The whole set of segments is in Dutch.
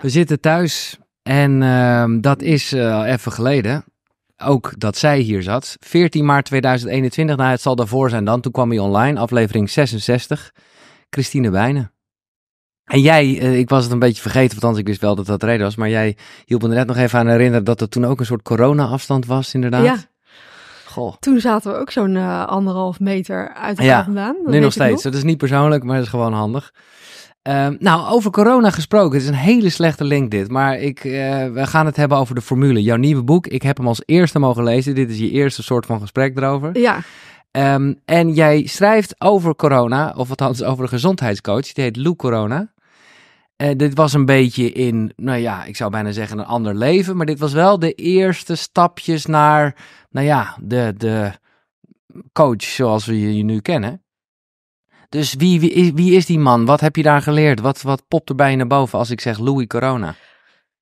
We zitten thuis en ehm, dat is uh, even geleden. Ook dat zij hier zat. 14 maart 2021, nou het zal daarvoor zijn dan. Toen kwam hij online, aflevering 66. Christine Wijnen. En jij, eh, ik was het een beetje vergeten, want ik wist wel dat dat reden was. Maar jij hielp me net nog even aan herinneren dat er toen ook een soort corona-afstand was, inderdaad. Ja. Goh. Toen zaten we ook zo'n eh, anderhalf meter uit elkaar ja, vandaan. nu nog steeds. Dat is niet persoonlijk, maar dat is gewoon handig. Uh, nou, over corona gesproken. Het is een hele slechte link dit. Maar ik, eh, we gaan het hebben over de formule. Jouw nieuwe boek. Ik heb hem als eerste mogen lezen. Dit is je eerste soort van gesprek erover. Ja. Ehm, en jij schrijft over corona. Of althans over een gezondheidscoach. Die heet Lou Corona. Eh, dit was een beetje in, nou ja, ik zou bijna zeggen een ander leven. Maar dit was wel de eerste stapjes naar, nou ja, de, de coach zoals we je nu kennen. Dus wie, wie, is die man? Wat heb je daar geleerd? Wat, wat popt er bij je naar boven als ik zeg Louis Corona?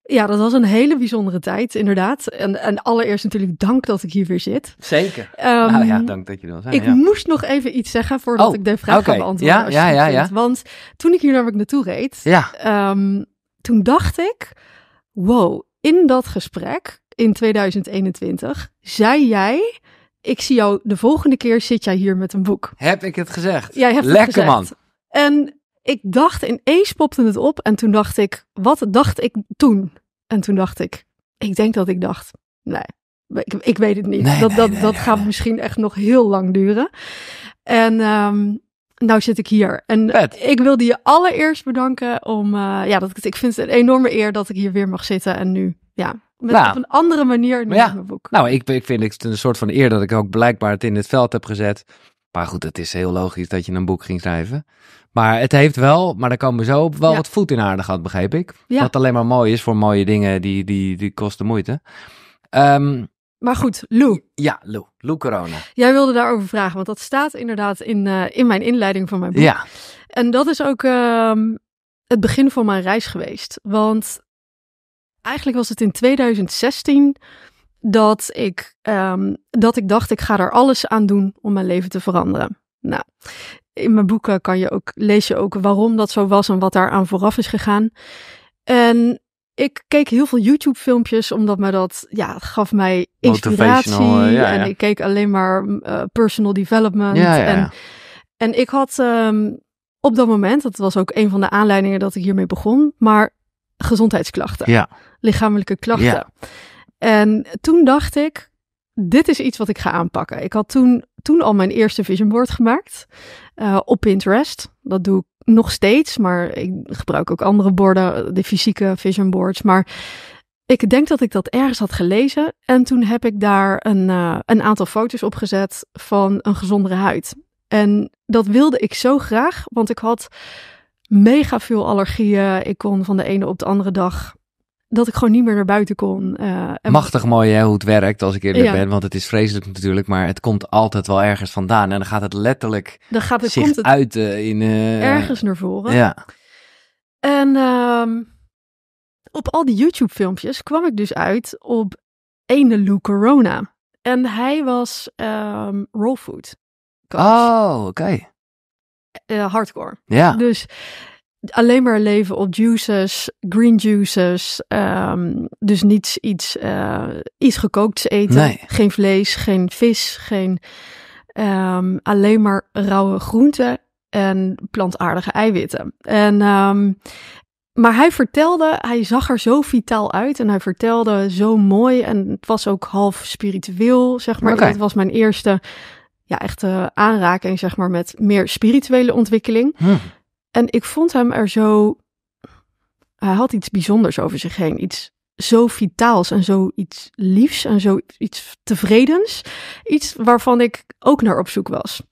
Ja, dat was een hele bijzondere tijd, inderdaad. En, en allereerst natuurlijk dank dat ik hier weer zit. Zeker. Ehm, nou ja, dank dat je er zijn. Ik moest nog even iets zeggen voordat oh, ik de vraag kan ga beantwoorden. Ja, Want toen ik hier namelijk naartoe reed, ehm, toen dacht ik, wow, in dat gesprek in 2021 zei jij ik zie jou de volgende keer zit jij hier met een boek. Heb ik het gezegd? Jij hebt Lekker het gezegd. man. En ik dacht ineens popte het op en toen dacht ik, wat dacht ik toen? En toen dacht ik, ik denk dat ik dacht, nee, ik, ik weet het niet. dat dat, dat gaat misschien echt nog heel lang duren. En um, nou zit ik hier. En ik wilde je allereerst bedanken om, eh, ja, dat, ik vind het een enorme eer dat ik hier weer mag zitten en nu, ja, met, nou. op een andere manier ja, mijn boek. Nou, ik, ik vind het een soort van eer dat ik ook blijkbaar het in het veld heb gezet. Maar goed, het is heel logisch dat je een boek ging schrijven. Maar het heeft wel, maar daar komen we zo op, wel wat voet in aardig had, begreep ik. dat Wat alleen maar mooi is voor mooie dingen, die, die, die kosten moeite. Ehm, maar goed, Lou. Ja, Lou. Lou Corona. Jij wilde daarover vragen, want dat staat inderdaad in, eh, in mijn inleiding van mijn boek. Ja. En dat is ook ehm, het begin van mijn reis geweest. Want Eigenlijk was het in 2016 dat ik, ehm, dat ik dacht, ik ga er alles aan doen om mijn leven te veranderen. Nou, in mijn boeken kan je ook, lees je ook waarom dat zo was en wat daar aan vooraf is gegaan. En ik keek heel veel YouTube-filmpjes, omdat me dat ja, gaf mij inspiratie. en ik keek alleen maar eh, personal development. en, en ik had ehm, op dat moment, dat was ook een van de aanleidingen dat ik hiermee begon, maar gezondheidsklachten, ja. lichamelijke klachten. En toen dacht ik, dit is iets wat ik ga aanpakken. Ik had toen, toen al mijn eerste vision board gemaakt eh, op Pinterest. Dat doe ik nog steeds, maar ik gebruik ook andere borden, de fysieke vision boards. Maar ik denk dat ik dat ergens had gelezen. En toen heb ik daar een, eh, een aantal foto's op gezet van een gezondere huid. En dat wilde ik zo graag, want ik had mega veel allergieën. Ik kon van de ene op de andere dag dat ik gewoon niet meer naar buiten kon. Uh, en Machtig mooi hè, hoe het werkt als ik eerder ja. ben. Want het is vreselijk natuurlijk, maar het komt altijd wel ergens vandaan. En dan gaat het letterlijk dan gaat het, zich komt eh, in... Eh, ergens naar voren. Ja. En ehm, op al die YouTube filmpjes kwam ik dus uit op ene Lou Corona. En hij was um, raw food. Oh, oké. Eh, hardcore. Ja. Dus alleen maar leven op juices, green juices. Ehm, dus niets iets, uh, iets gekookts eten. Geen vlees, geen vis, geen. Ehm, alleen maar rauwe groenten en plantaardige eiwitten. En, ehm, maar hij vertelde, hij zag er zo vitaal uit en hij vertelde zo mooi. En het was ook half spiritueel, zeg maar. Het was mijn eerste ja, echte eh, aanraking, zeg maar, met meer spirituele ontwikkeling. Hmm. En ik vond hem er zo. Hij had iets bijzonders over zich heen. Iets zo vitaals en zoiets liefs en zoiets tevredens. Iets waarvan ik ook naar op zoek was.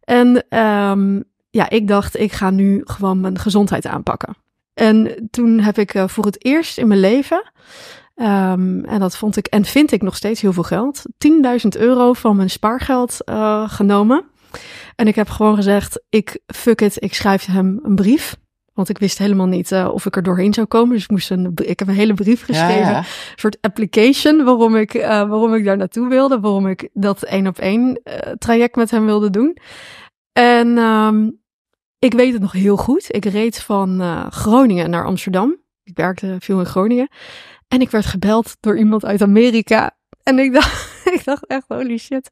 En ehm, ja, ik dacht, ik ga nu gewoon mijn gezondheid aanpakken. En toen heb ik eh, voor het eerst in mijn leven Ehm, en dat vond ik en vind ik nog steeds heel veel geld. 10.000 euro van mijn spaargeld eh, genomen. En ik heb gewoon gezegd: ik fuck it, ik schrijf hem een brief. Want ik wist helemaal niet eh, of ik er doorheen zou komen. Dus ik, moest een, ik heb een hele brief geschreven. Een soort application waarom ik, eh, waarom ik daar naartoe wilde. Waarom ik dat één op één traject met hem wilde doen. En ehm, ik weet het nog heel goed. Ik reed van Groningen naar Amsterdam. Ik werkte veel in Groningen. En ik werd gebeld door iemand uit Amerika. En ik dacht, ik dacht echt, holy shit.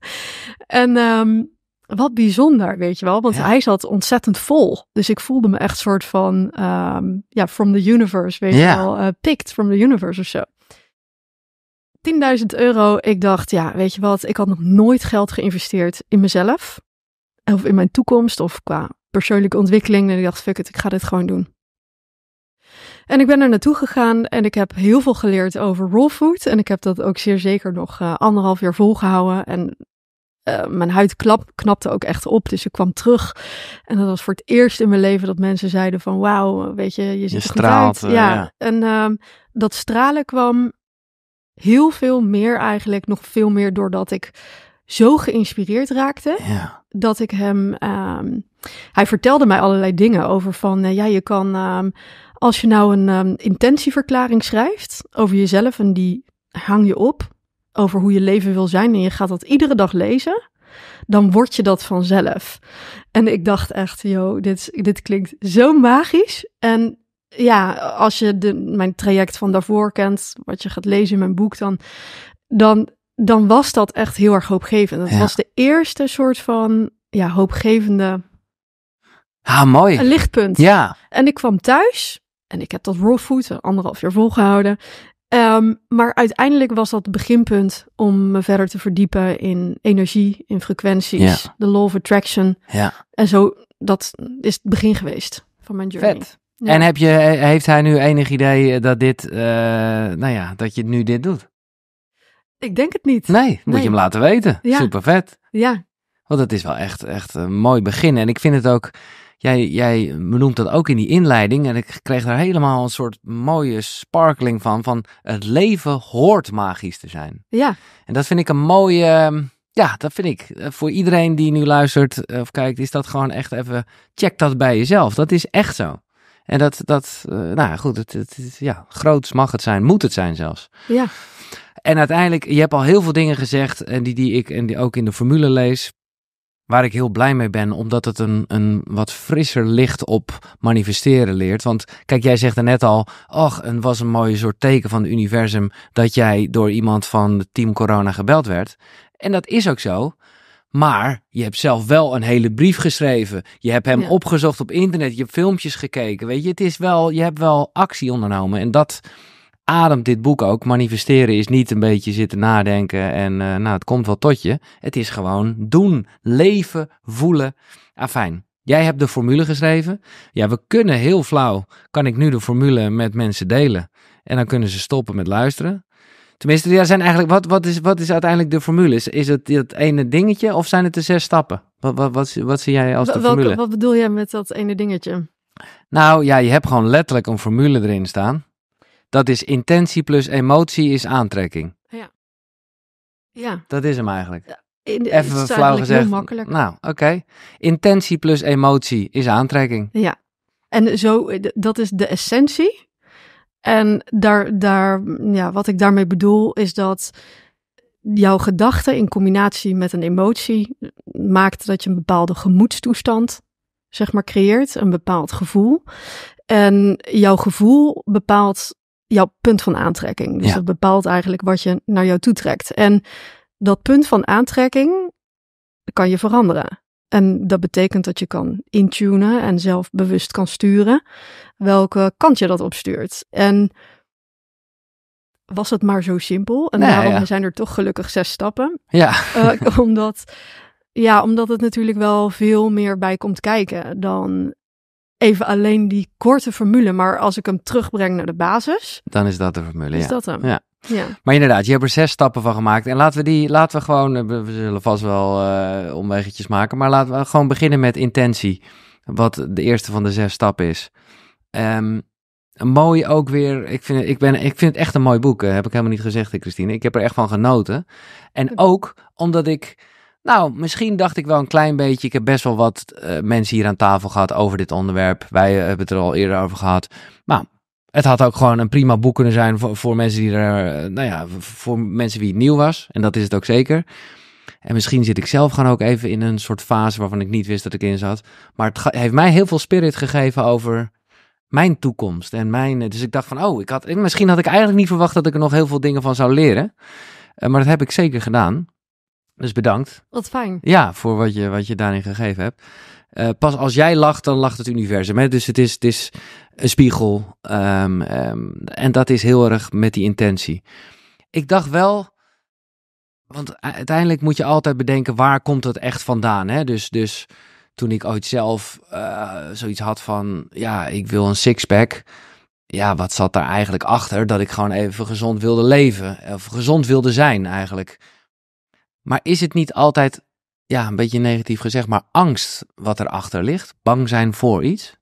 En ehm, wat bijzonder, weet je wel. Want hij zat ontzettend vol. Dus ik voelde me echt soort van, um, ja, from the universe, weet je wel. Uh, picked from the universe of zo. 10.000 euro. Ik dacht, ja, weet je wat, ik had nog nooit geld geïnvesteerd in mezelf. Of in mijn toekomst of qua persoonlijke ontwikkeling. En ik dacht, fuck it, ik ga dit gewoon doen. En ik ben er naartoe gegaan en ik heb heel veel geleerd over raw food. En ik heb dat ook zeer zeker nog eh, anderhalf jaar volgehouden. En eh, mijn huid klap, knapte ook echt op. Dus ik kwam terug. En dat was voor het eerst in mijn leven dat mensen zeiden van... Wauw, weet je, je ziet er goed uit. Eh, ja. En ehm, dat stralen kwam heel veel meer eigenlijk. Nog veel meer doordat ik zo geïnspireerd raakte. Dat ik hem... Ehm, hij vertelde mij allerlei dingen over van... ja, je kan... Ehm, als je nou een ehm, intentieverklaring schrijft over jezelf en die hang je op over hoe je leven wil zijn en je gaat dat iedere dag lezen, dan word je dat vanzelf. En ik dacht echt, yo, dit, dit klinkt zo magisch. En ja, als je de, mijn traject van daarvoor kent, wat je gaat lezen in mijn boek, dan, dan, dan was dat echt heel erg hoopgevend. Dat was de eerste soort van ja, hoopgevende. Ah, mooi. Een lichtpunt. Ja. En ik kwam thuis en ik heb dat raw food anderhalf jaar volgehouden. Ehm, maar uiteindelijk was dat het beginpunt om me verder te verdiepen in energie, in frequenties, de law of attraction. Ja. En zo, dat is het begin geweest van mijn journey. Vet. En heb je, eh, heeft hij nu enig idee eh, dat dit, eh, nou ja, dat je nu dit doet? Ik denk het niet. Nee, moet je hem laten weten. Ja. Super vet. Ja. Want het is wel echt, echt een mooi begin. En ik vind het ook, jij, jij benoemt dat ook in die inleiding. En ik kreeg daar helemaal een soort mooie sparkling van. Van het leven hoort magisch te zijn. Ja. En dat vind ik een mooie. Ehm, ja, dat vind ik. Eh, voor iedereen die nu luistert eh, of kijkt, is dat gewoon echt even. Check dat bij jezelf. Dat is echt zo. En dat, dat eh, nou goed, het, het, ja, groots mag het zijn, moet het zijn zelfs. Ja. En uiteindelijk, je hebt al heel veel dingen gezegd en die, die ik en die ook in de formule lees waar ik heel blij mee ben, omdat het een, een wat frisser licht op manifesteren leert. Want kijk, jij zegt er net al, ach, het was een mooie soort teken van het universum dat jij door iemand van het team corona gebeld werd. En dat is ook zo. Maar je hebt zelf wel een hele brief geschreven. Je hebt hem opgezocht op internet. Je hebt filmpjes gekeken. Weet je, het is wel, je hebt wel actie ondernomen. En dat, ademt dit boek ook. Manifesteren is niet een beetje zitten nadenken en eh, nou, het komt wel tot je. Het is gewoon doen, leven, voelen. Afijn. Jij hebt de formule geschreven. Ja, we kunnen heel flauw. Kan ik nu de formule met mensen delen? En dan kunnen ze stoppen met luisteren. Tenminste, ja, zijn eigenlijk, wat, wat, is, wat is uiteindelijk de formule? Is, is het dat ene dingetje of zijn het de zes stappen? Wat, wat, wat, wat zie jij als de formule? Wat bedoel jij met dat ene dingetje? Nou ja, je hebt gewoon letterlijk een formule erin staan. Dat is intentie plus emotie is aantrekking. Ja. ja. Dat is hem eigenlijk. Even het flauw gezegd. makkelijk. Nou, oké. Intentie plus emotie is aantrekking. Ja. En zo, dat is de essentie. En daar, daar, ja, wat ik daarmee bedoel is dat jouw gedachte in combinatie met een emotie eh, maakt dat je een bepaalde gemoedstoestand, zeg maar, creëert, een bepaald gevoel. En jouw gevoel bepaalt jouw punt van aantrekking. Dus dat bepaalt eigenlijk wat je naar jou toe trekt. En dat punt van aantrekking kan je veranderen. En dat betekent dat je kan intunen en zelf bewust kan sturen welke kant je dat opstuurt. En was het maar zo simpel. En nee, daarom zijn er toch gelukkig zes stappen. Ja. Eh, omdat, ja, omdat het natuurlijk wel veel meer bij komt kijken dan even alleen die korte formule. Maar als ik hem terugbreng naar de basis. Dan is dat de formule. Is ja. dat hem? Ja. Ja. Maar inderdaad, je hebt er zes stappen van gemaakt. En laten we die, laten we gewoon, eh, we zullen vast wel eh, omwegetjes maken, maar laten we gewoon beginnen met intentie. Wat de eerste van de zes stappen is. Um, mooi ook weer, ik vind, ik, ben, ik vind het echt een mooi boek. heb ik helemaal niet gezegd, Christine. Ik heb er echt van genoten. En ook omdat ik nou, misschien dacht ik wel een klein beetje. Ik heb best wel wat eh, mensen hier aan tafel gehad over dit onderwerp. Wij eh, hebben het er al eerder over gehad. Maar nou, het had ook gewoon een prima boek kunnen zijn voor, mensen die er, eh, nou ja, voor mensen wie het nieuw was. En dat is het ook zeker. En misschien zit ik zelf gewoon ook even in een soort fase waarvan ik niet wist dat ik in zat. Maar het heeft mij heel veel spirit gegeven over mijn toekomst en mijn. Dus ik dacht van, oh, ik had, misschien had ik eigenlijk niet verwacht dat ik er nog heel veel dingen van zou leren. maar dat heb ik zeker gedaan. Dus bedankt. Wat fijn. Ja, voor wat je, wat je daarin gegeven hebt. Eh, pas als jij lacht, dan lacht het universum. Hè? Dus het is, het is een spiegel. Ehm, ehm, en dat is heel erg met die intentie. Ik dacht wel, want uiteindelijk moet je altijd bedenken waar komt dat echt vandaan. Hè? Dus, dus toen ik ooit zelf eh, zoiets had van, ja, ik wil een sixpack. Ja, wat zat daar eigenlijk achter? Dat ik gewoon even gezond wilde leven. Of gezond wilde zijn eigenlijk. Maar is het niet altijd, ja, een beetje negatief gezegd, maar angst wat erachter ligt? Bang zijn voor iets?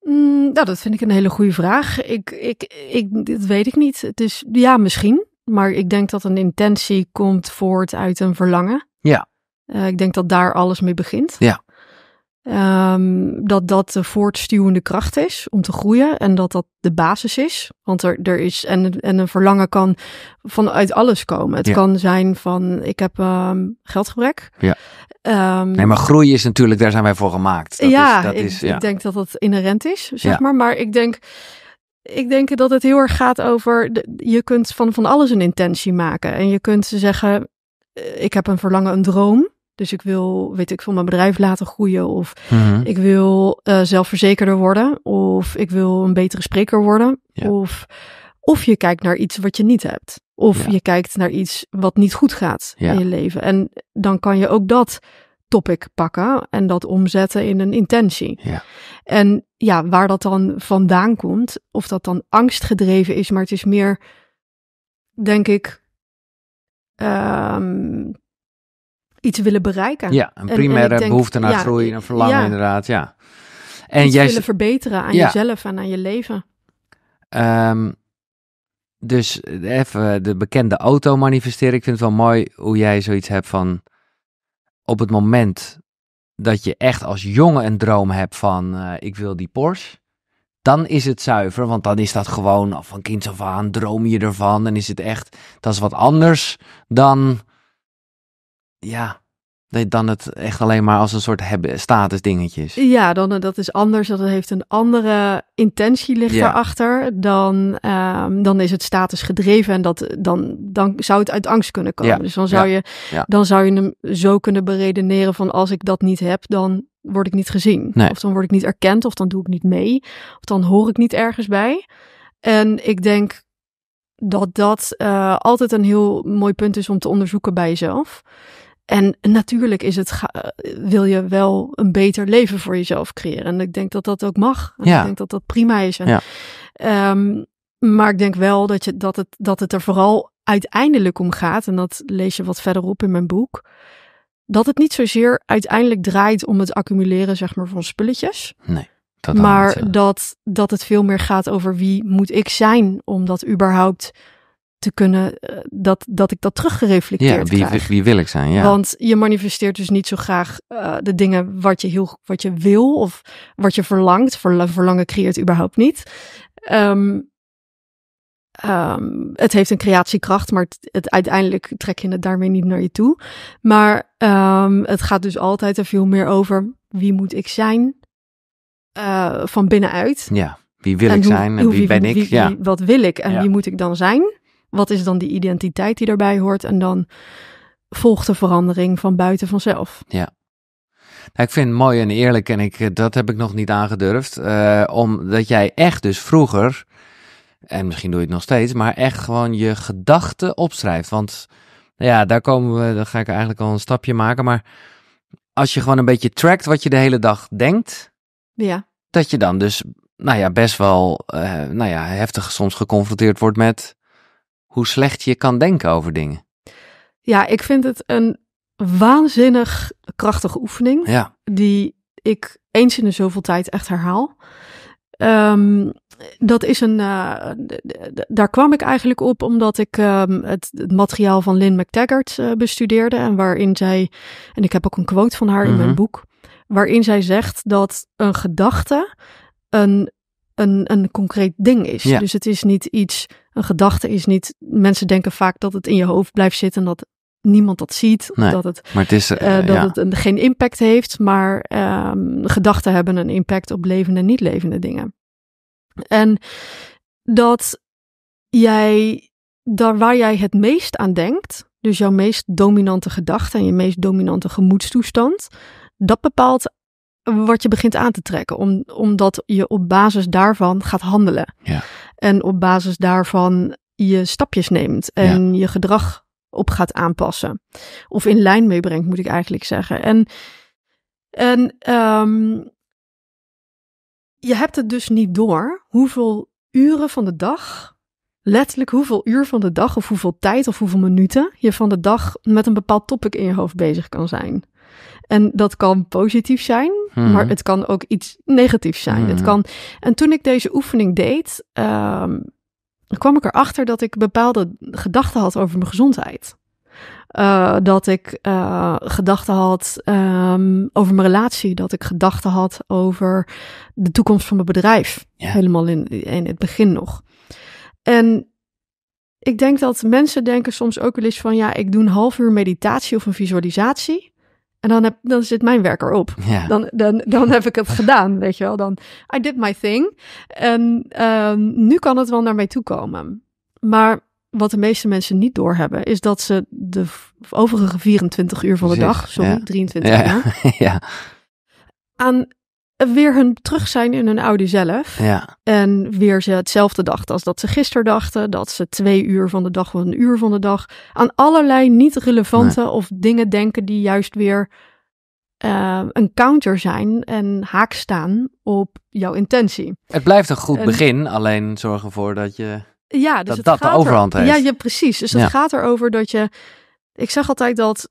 Mm, nou, dat vind ik een hele goede vraag. Ik, ik, ik, dat weet ik niet. Het is, ja, misschien. Maar ik denk dat een intentie komt voort uit een verlangen. Ja. Eh, ik denk dat daar alles mee begint. Ja. Ehm, dat dat de voortstuwende kracht is om te groeien en dat dat de basis is. Want er, er is, en, en een verlangen kan vanuit alles komen. Het kan zijn van, ik heb ehm, geldgebrek. Ja. Ehm, nee, maar groei is natuurlijk, daar zijn wij voor gemaakt. Dat ja, is, dat ik, is, ja, ik denk dat dat inherent is, zeg maar. Maar ik denk, ik denk dat het heel erg gaat over, je kunt van, van alles een intentie maken. En je kunt zeggen, eh, ik heb een verlangen, een droom. Dus ik wil, weet ik, van mijn bedrijf laten groeien. Of mhm. ik wil eh, zelfverzekerder worden. Of ik wil een betere spreker worden. Of, of je kijkt naar iets wat je niet hebt. Of je kijkt naar iets wat niet goed gaat in je leven. En dan kan je ook dat topic pakken en dat omzetten in een intentie. Ja. En ja, waar dat dan vandaan komt, of dat dan angstgedreven is, maar het is meer, denk ik, ehm, iets willen bereiken. Ja, een primaire behoefte naar groei en verlangen inderdaad, ja. En iets jij willen verbeteren aan jezelf en aan je leven. Ehm, dus eh, even de bekende auto manifesteren. Ik vind het wel mooi hoe jij zoiets hebt van op het moment dat je echt als jongen een droom hebt van eh, ik wil die Porsche, dan is het zuiver, want dan is dat gewoon van kind af aan droom je ervan en is het echt, dat is wat anders dan ja, dan het echt alleen maar als een soort hebben, status dingetjes. Ja, dan, eh, dat is anders. Dat heeft een andere intentie ligt ja. erachter. Dan, ehm, dan is het status gedreven en dat, eh, dan, dan zou het uit angst kunnen komen. Dus dan zou, je, dan zou je hem zo kunnen beredeneren van als ik dat niet heb, dan word ik niet gezien. Of dan word ik niet erkend, of dan doe ik niet mee. Of dan hoor ik niet ergens bij. En ik denk dat dat eh, altijd een heel mooi punt is om te onderzoeken bij jezelf. En natuurlijk is het wil je wel een beter leven voor jezelf creëren. En ik denk dat dat ook mag. ja. Ik denk dat dat prima is. ja. Ehm, maar ik denk wel dat, je, dat, het, dat het er vooral uiteindelijk om gaat. En dat lees je wat verderop in mijn boek. Dat het niet zozeer uiteindelijk draait om het accumuleren zeg maar, van spulletjes. Nee. Dat maar dat, dat het veel meer gaat over wie moet ik zijn om dat überhaupt te kunnen, eh, dat, dat ik dat teruggereflecteerd ja, wie, krijg. Wie, wil ik zijn, ja. Want je manifesteert dus niet zo graag eh, de dingen wat je, heel, wat je wil of wat je verlangt. verlangen creëert überhaupt niet. Ehm, ehm, het heeft een creatiekracht, maar het, uiteindelijk trek je het daarmee niet naar je toe. Maar ehm, het gaat dus altijd er veel meer over wie moet ik zijn eh, van binnenuit. Ja, wie wil ik zijn en wie, ben ik? Wie, ja. wat wil ik en wie moet ik dan zijn? wat is dan die identiteit die daarbij hoort? En dan volgt de verandering van buiten vanzelf. Ja. Nou, ik vind het mooi en eerlijk en ik, eh, dat heb ik nog niet aangedurfd. Eh, omdat jij echt dus vroeger, en misschien doe je het nog steeds, maar echt gewoon je gedachten opschrijft. Want ja, daar komen we, dan ga ik eigenlijk al een stapje maken. Maar als je gewoon een beetje trackt wat je de hele dag denkt, ja. dat je dan dus, nou ja, best wel, eh, nou ja, heftig soms geconfronteerd wordt met hoe slecht je kan denken over dingen. Ja, ik vind het een waanzinnig krachtige oefening. Ja. Die ik eens in de zoveel tijd echt herhaal. Ehm, dat is een. Eh, daar kwam ik eigenlijk op omdat ik ehm, het, materiaal van Lynn McTaggart eh, bestudeerde. En waarin zij. En ik heb ook een quote van haar in mijn mhm. boek. Waarin zij zegt dat een gedachte een, een, een concreet ding is. Dus het is niet iets een gedachte is niet. Mensen denken vaak dat het in je hoofd blijft zitten en dat niemand dat ziet. dat het, maar het is, eh, eh, dat het geen impact heeft. Maar ehm, gedachten hebben een impact op levende en niet-levende dingen. En dat jij daar waar jij het meest aan denkt, dus jouw meest dominante gedachte en je meest dominante gemoedstoestand, dat bepaalt wat je begint aan te trekken, om, omdat je op basis daarvan gaat handelen. Ja. En op basis daarvan je stapjes neemt en je gedrag op gaat aanpassen. Of in lijn meebrengt, moet ik eigenlijk zeggen. En, en ehm, je hebt het dus niet door hoeveel uren van de dag, letterlijk hoeveel uur van de dag, of hoeveel tijd of hoeveel minuten je van de dag met een bepaald topic in je hoofd bezig kan zijn. En dat kan positief zijn, mhm. maar het kan ook iets negatiefs zijn. Het mhm. kan... En toen ik deze oefening deed, ehm, kwam ik erachter dat ik bepaalde gedachten had over mijn gezondheid. Eh, dat ik eh, gedachten had ehm, over mijn relatie. Dat ik gedachten had over de toekomst van mijn bedrijf. Helemaal in, in het begin nog. En ik denk dat mensen denken soms ook wel eens van ja, ik doe een half uur meditatie of een visualisatie. En dan, zit mijn werk erop. Dan, dan, dan heb ik het gedaan, weet je wel. Dan, I did my thing. En ehm, nu kan het wel naar mij toe komen. Maar wat de meeste mensen niet doorhebben, is dat ze de overige 24 uur van de dag, sorry, ja. 23 uur, ja. ja. aan weer hun terug zijn in hun oude zelf. Ja. En weer ze hetzelfde dachten als dat ze gisteren dachten. Dat ze twee uur van de dag of een uur van de dag aan allerlei niet relevante of dingen denken die juist weer eh, een counter zijn en haak staan op jouw intentie. Het blijft een goed begin, alleen zorg ervoor dat je ja, dus dat, het dat gaat de overhand er, heeft. Ja, ja, precies. Dus het gaat erover dat je... Ik zeg altijd dat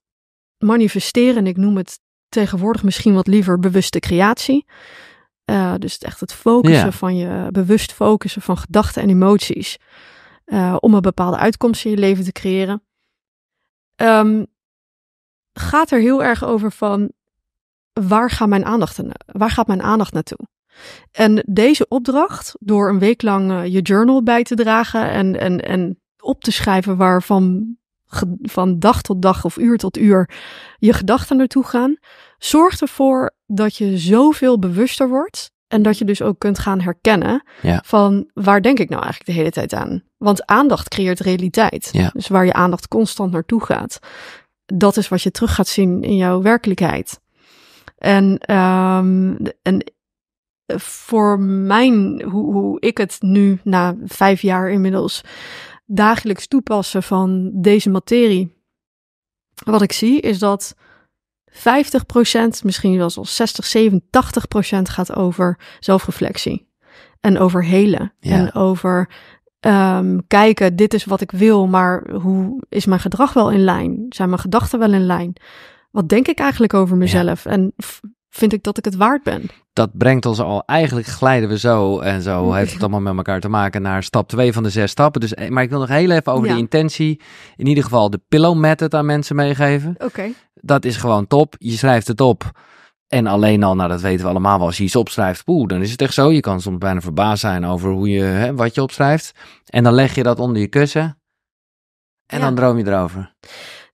manifesteren, ik noem het tegenwoordig misschien wat liever bewuste creatie. Eh, dus echt het focussen van je, bewust focussen van gedachten en emoties. Eh, om een bepaalde uitkomst in je leven te creëren. Ehm, gaat er heel erg over van waar, gaat mijn aandacht, waar gaat mijn aandacht naartoe? En deze opdracht, door een week lang eh, je journal bij te dragen en, en, en op te schrijven waarvan van dag tot dag of uur tot uur je gedachten naartoe gaan. Zorg ervoor dat je zoveel bewuster wordt en dat je dus ook kunt gaan herkennen van waar denk ik nou eigenlijk de hele tijd aan? Want aandacht creëert realiteit. Dus waar je aandacht constant naartoe gaat. Dat is wat je terug gaat zien in jouw werkelijkheid. En, ehm, en voor mijn, hoe, hoe ik het nu na vijf jaar inmiddels dagelijks toepassen van deze materie. Wat ik zie is dat 50%, misschien wel zoals 60, 70, 80% gaat over zelfreflectie. En over helen. En over ehm, kijken, dit is wat ik wil, maar hoe is mijn gedrag wel in lijn? Zijn mijn gedachten wel in lijn? Wat denk ik eigenlijk over mezelf? En vind ik dat ik het waard ben. Dat brengt ons al, eigenlijk glijden we zo en zo heeft het allemaal met elkaar te maken naar stap 2 van de zes stappen. Dus, eh, maar ik wil nog heel even over de intentie, in ieder geval de pillow method aan mensen meegeven. Oké. Dat is gewoon top, je schrijft het op. En alleen al, nou dat weten we allemaal wel, als je iets opschrijft, poeh, dan is het echt zo. Je kan soms bijna verbaasd zijn over hoe je, hè, wat je opschrijft. En dan leg je dat onder je kussen en dan droom je erover.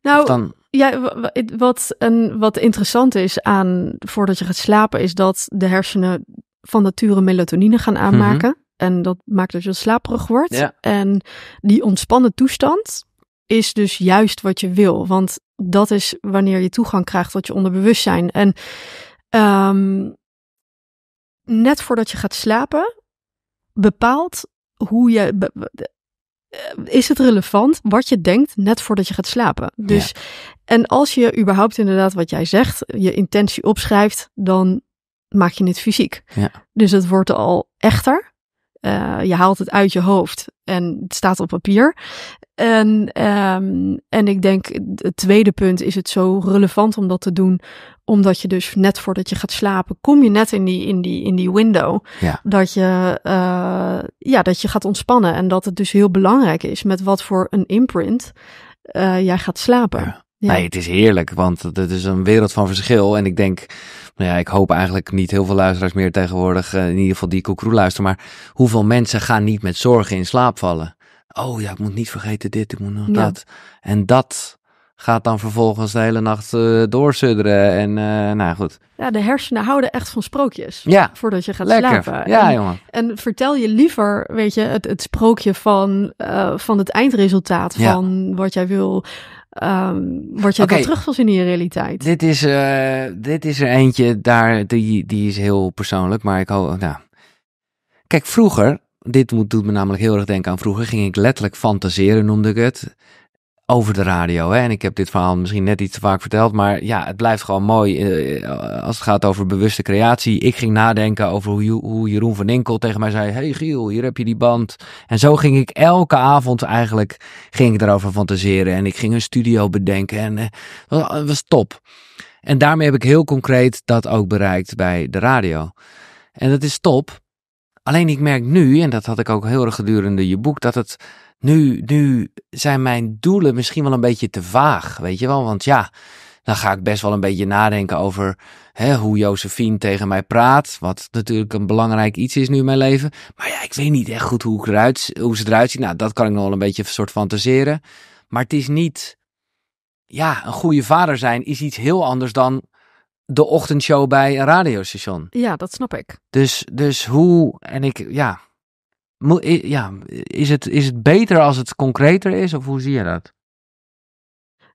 Nou, ja, wat, wat interessant is aan voordat je gaat slapen, is dat de hersenen van nature melatonine gaan mhm. aanmaken. En dat maakt dat je slaperig wordt. En die ontspannen toestand is dus juist wat je wil. Want dat is wanneer je toegang krijgt tot je onderbewustzijn. En ehm, net voordat je gaat slapen, bepaalt hoe je. Eh, is het relevant wat je denkt net voordat je gaat slapen? Dus, en als je überhaupt inderdaad wat jij zegt, je intentie opschrijft, dan maak je het fysiek. Ja. Dus het wordt al echter. Eh, je haalt het uit je hoofd en het staat op papier. En, ehm, en ik denk, het tweede punt is het zo relevant om dat te doen, omdat je dus net voordat je gaat slapen, kom je net in die, in die, in die window. Ja. Dat, je, eh, ja, dat je gaat ontspannen en dat het dus heel belangrijk is met wat voor een imprint eh, jij gaat slapen. Ja. Nee, het is heerlijk, want het is een wereld van verschil. En ik denk, nou ja, ik hoop eigenlijk niet heel veel luisteraars meer tegenwoordig, eh, in ieder geval die koekroe luisteren, maar hoeveel mensen gaan niet met zorgen in slaap vallen? Oh ja, ik moet niet vergeten dit, ik moet nog dat. En dat gaat dan vervolgens de hele nacht uh, doorsudderen en eh, nou goed. Ja, de hersenen houden echt van sprookjes. Ja. Voordat je gaat slapen. Ja, jongen. En vertel je liever, weet je, het, sprookje van, van het eindresultaat van wat jij wil um, word je okay. teruggezien in je realiteit. Dit is, eh, dit is er eentje, daar, die, die is heel persoonlijk, maar ik hoop, nou. Kijk, vroeger, dit moet, doet me namelijk heel erg denken aan vroeger, ging ik letterlijk fantaseren, noemde ik het over de radio. Hè? En ik heb dit verhaal misschien net iets te vaak verteld, maar ja, het blijft gewoon mooi eh, eh, als het gaat over bewuste creatie. Ik ging nadenken over hoe, hoe Jeroen van Inkel tegen mij zei: Hey Giel, hier heb je die band. En zo ging ik elke avond eigenlijk ging ik daarover fantaseren en ik ging een studio bedenken en het eh, was top. En daarmee heb ik heel concreet dat ook bereikt bij de radio. En dat is top, Alleen ik merk nu, en dat had ik ook heel erg gedurende je boek, dat het nu, nu zijn mijn doelen misschien wel een beetje te vaag, weet je wel? Want ja, dan ga ik best wel een beetje nadenken over hè, hoe Josephine tegen mij praat. Wat natuurlijk een belangrijk iets is nu in mijn leven. Maar ja, ik weet niet echt goed hoe, ik eruit, hoe ze eruit ziet. Nou, dat kan ik nog wel een beetje soort fantaseren. Maar het is niet. Ja, een goede vader zijn is iets heel anders dan de ochtendshow bij een radiostation. Ja, dat snap ik. Dus, dus hoe, en ik, ja, moet ja is, het, is het beter als het concreter is of hoe zie je dat?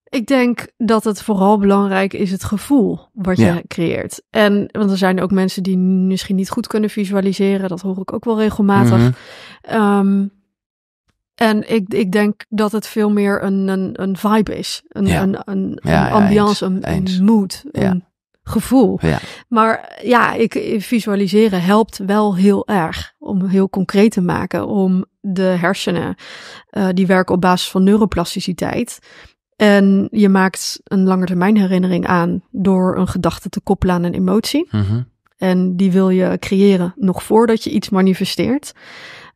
Ik denk dat het vooral belangrijk is het gevoel wat je creëert. En want er zijn ook mensen die misschien niet goed kunnen visualiseren, dat hoor ik ook wel regelmatig. Mhm. Ehm, en ik, ik denk dat het veel meer een, een, een vibe is. Een, een, een, ja, ambiance, een, mood. Een, gevoel. Maar ja, ik, visualiseren helpt wel heel erg om heel concreet te maken, om de hersenen, eh, die werken op basis van neuroplasticiteit. En je maakt een herinnering aan door een gedachte te koppelen aan een emotie. Mhm. En die wil je creëren nog voordat je iets manifesteert.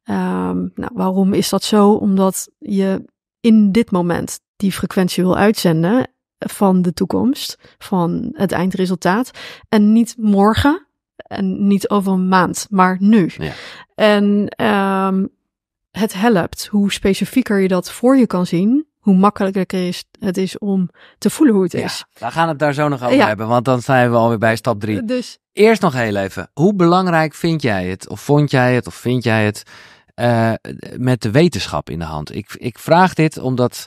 Ehm, nou, waarom is dat zo? Omdat je in dit moment die frequentie wil uitzenden van de toekomst, van het eindresultaat. En niet morgen en niet over een maand, maar nu. Ja. En ehm, het helpt hoe specifieker je dat voor je kan zien, hoe makkelijker is, het is om te voelen hoe het is. we gaan het daar zo nog over hebben, want dan zijn we alweer bij stap 3. Dus... Eerst nog heel even, hoe belangrijk vind jij het, of vond jij het, of vind jij het, eh, met de wetenschap in de hand? Ik, ik vraag dit omdat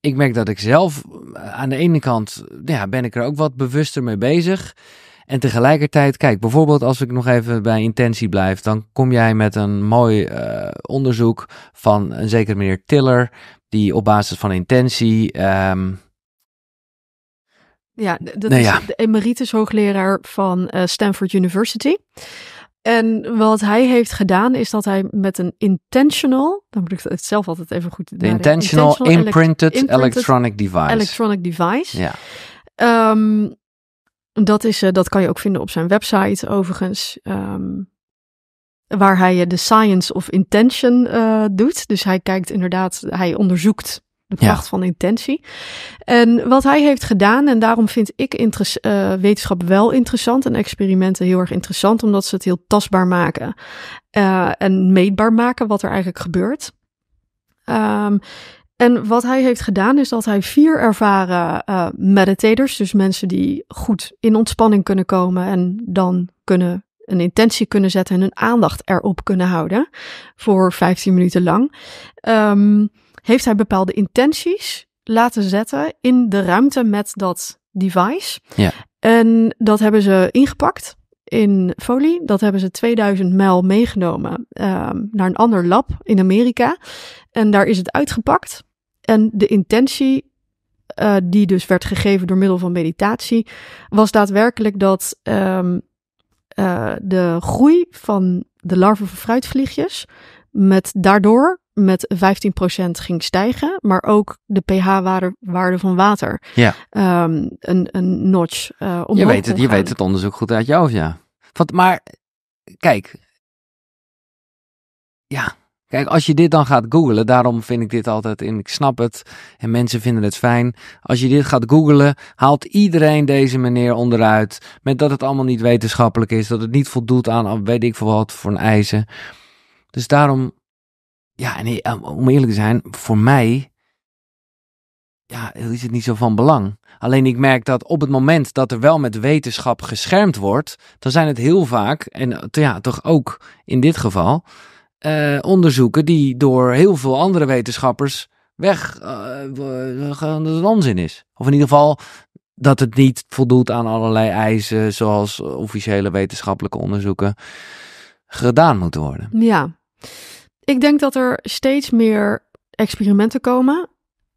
ik merk dat ik zelf eh, aan de ene kant ja, ben ik er ook wat bewuster mee bezig. En tegelijkertijd, kijk, bijvoorbeeld als ik nog even bij intentie blijf, dan kom jij met een mooi eh, onderzoek van een zekere meneer Tiller, die op basis van intentie. Ehm, ja, dat is de emeritus hoogleraar van eh, Stanford University. En wat hij heeft gedaan is dat hij met een intentional, dan moet ik het zelf altijd even goed Intentional, imprinted, electronic device. Electronic device. Ja. Ehm, dat, is, eh, dat kan je ook vinden op zijn website overigens. Ehm, waar hij eh, de science of intention eh, doet. Dus hij kijkt inderdaad, hij onderzoekt de kracht van intentie. En wat hij heeft gedaan, en daarom vind ik eh, wetenschap wel interessant en experimenten heel erg interessant, omdat ze het heel tastbaar maken eh, en meetbaar maken wat er eigenlijk gebeurt. Ehm, en wat hij heeft gedaan is dat hij vier ervaren eh, meditators, dus mensen die goed in ontspanning kunnen komen en dan kunnen een intentie kunnen zetten en hun aandacht erop kunnen houden voor 15 minuten lang. Um, heeft hij bepaalde intenties laten zetten in de ruimte met dat device. Ja. En dat hebben ze ingepakt in folie. Dat hebben ze 2000 mijl meegenomen ehm, naar een ander lab in Amerika. En daar is het uitgepakt. En de intentie eh, die dus werd gegeven door middel van meditatie, was daadwerkelijk dat ehm, eh, de groei van de larven van fruitvliegjes met daardoor met 15% ging stijgen, maar ook de pH-waarde van water. Ja. Ehm, een, een notch uh, omhoog. Je weet, het, je weet het onderzoek goed uit jou, ja. Want, maar kijk, ja, Kijk, als je dit dan gaat googlen, daarom vind ik dit altijd in, ik snap het en mensen vinden het fijn. Als je dit gaat googlen, haalt iedereen deze meneer onderuit met dat het allemaal niet wetenschappelijk is, dat het niet voldoet aan weet ik veel wat voor een eisen. Dus daarom ja, en nee, eh, om eerlijk te zijn, voor mij ja, is het niet zo van belang. Alleen ik merk dat op het moment dat er wel met wetenschap geschermd wordt, dan zijn het heel vaak, en eh, ja, toch ook in dit geval, eh, onderzoeken die door heel veel andere wetenschappers weg uh, dat het onzin is. Of in ieder geval dat het niet voldoet aan allerlei eisen, zoals officiële wetenschappelijke onderzoeken gedaan moeten worden. Ja. Ik denk dat er steeds meer experimenten komen.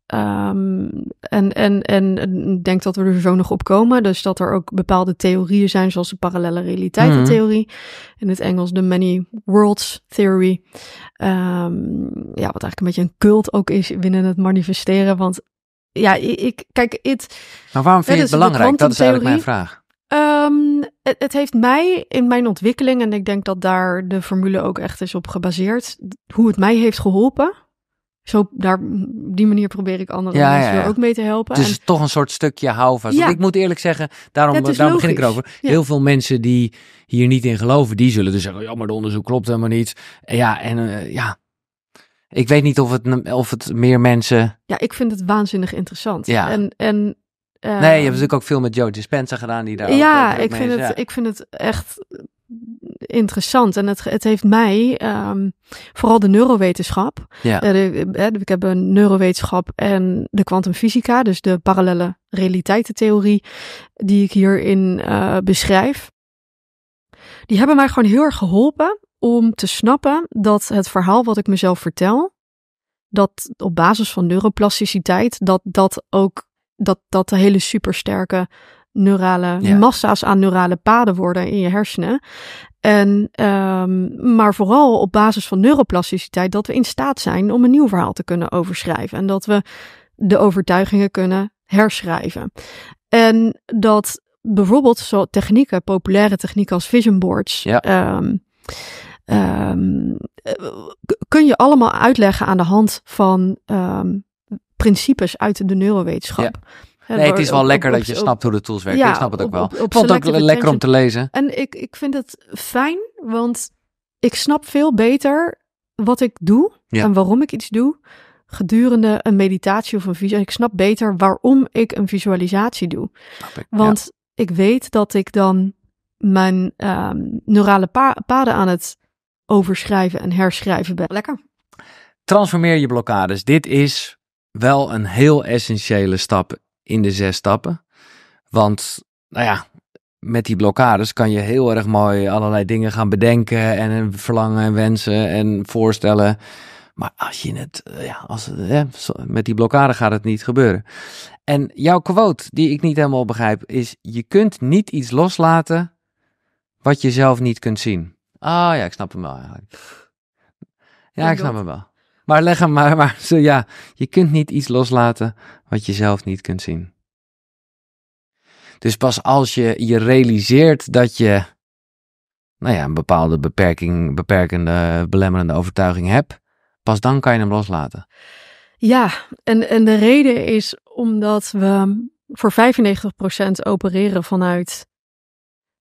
Ehm, en, en, en denk dat we er zo nog op komen. Dus dat er ook bepaalde theorieën zijn, zoals de parallele realiteitentheorie. Mhm. In het Engels de many worlds theory. Ehm, ja, wat eigenlijk een beetje een cult ook is binnen het manifesteren. Want ja, ik, kijk, het. Maar waarom vind je het belangrijk? Dat is eigenlijk mijn vraag. Ehm, het, heeft mij in mijn ontwikkeling, en ik denk dat daar de formule ook echt is op gebaseerd, hoe het mij heeft geholpen. Zo, daar, die manier probeer ik andere mensen ook mee te helpen. Dus en, toch een soort stukje houvast. Ja. Ik moet eerlijk zeggen, daarom, begin ik erover. Heel veel mensen die hier niet in geloven, die zullen dus zeggen, oh ja, maar de onderzoek klopt helemaal niet. En ja, en eh, ja, ik weet niet of het, of het meer mensen. Ja, ik vind het waanzinnig interessant. Ja. En, en nee, je hebt ehm, natuurlijk ook veel met Joe Dispenza gedaan die daar. Ja, ik, vind het, ik vind het echt interessant. En het, het heeft mij, ehm, vooral de neurowetenschap. Ja. Eh, eh, ik heb een neurowetenschap en de kwantumfysica, dus de parallele realiteitentheorie, die ik hierin uh, beschrijf. Die hebben mij gewoon heel erg geholpen om te snappen dat het verhaal wat ik mezelf vertel, dat op basis van neuroplasticiteit, dat dat ook dat, dat de hele supersterke neurale massa's aan neurale paden worden in je hersenen. En, ehm, maar vooral op basis van neuroplasticiteit dat we in staat zijn om een nieuw verhaal te kunnen overschrijven. En dat we de overtuigingen kunnen herschrijven. En dat bijvoorbeeld zo technieken, populaire technieken als vision boards. Ehm, ehm, eh, kun je allemaal uitleggen aan de hand van principes uit de neurowetenschap. Nee, het is wel lekker dat je snapt hoe de tools werken. Ja, ik snap het ook wel. ik vond het ook lekker om te lezen. En ik, ik vind het fijn, want ik snap veel beter wat ik doe en waarom ik iets doe gedurende een meditatie of een visualisatie. Ik snap beter waarom ik een visualisatie doe. want ik weet dat ik dan mijn ehm, neurale paden aan het overschrijven en herschrijven ben. Lekker. Transformeer je blokkades. Dit is wel een heel essentiële stap in de zes stappen. Want, nou ja, met die blokkades kan je heel erg mooi allerlei dingen gaan bedenken en verlangen en wensen en voorstellen. Maar als je het, eh, ja, als, hè, eh, met die blokkade gaat het niet gebeuren. En jouw quote, die ik niet helemaal begrijp, is: Je kunt niet iets loslaten wat je zelf niet kunt zien. Ah ja, ik snap hem wel eigenlijk. Ja, ik snap hem wel. Maar leg hem maar, maar zo ja, je kunt niet iets loslaten wat je zelf niet kunt zien. Dus pas als je je realiseert dat je, nou ja, een bepaalde beperking, beperkende, belemmerende overtuiging hebt, pas dan kan je hem loslaten. Ja, en, en de reden is omdat we voor 95% opereren vanuit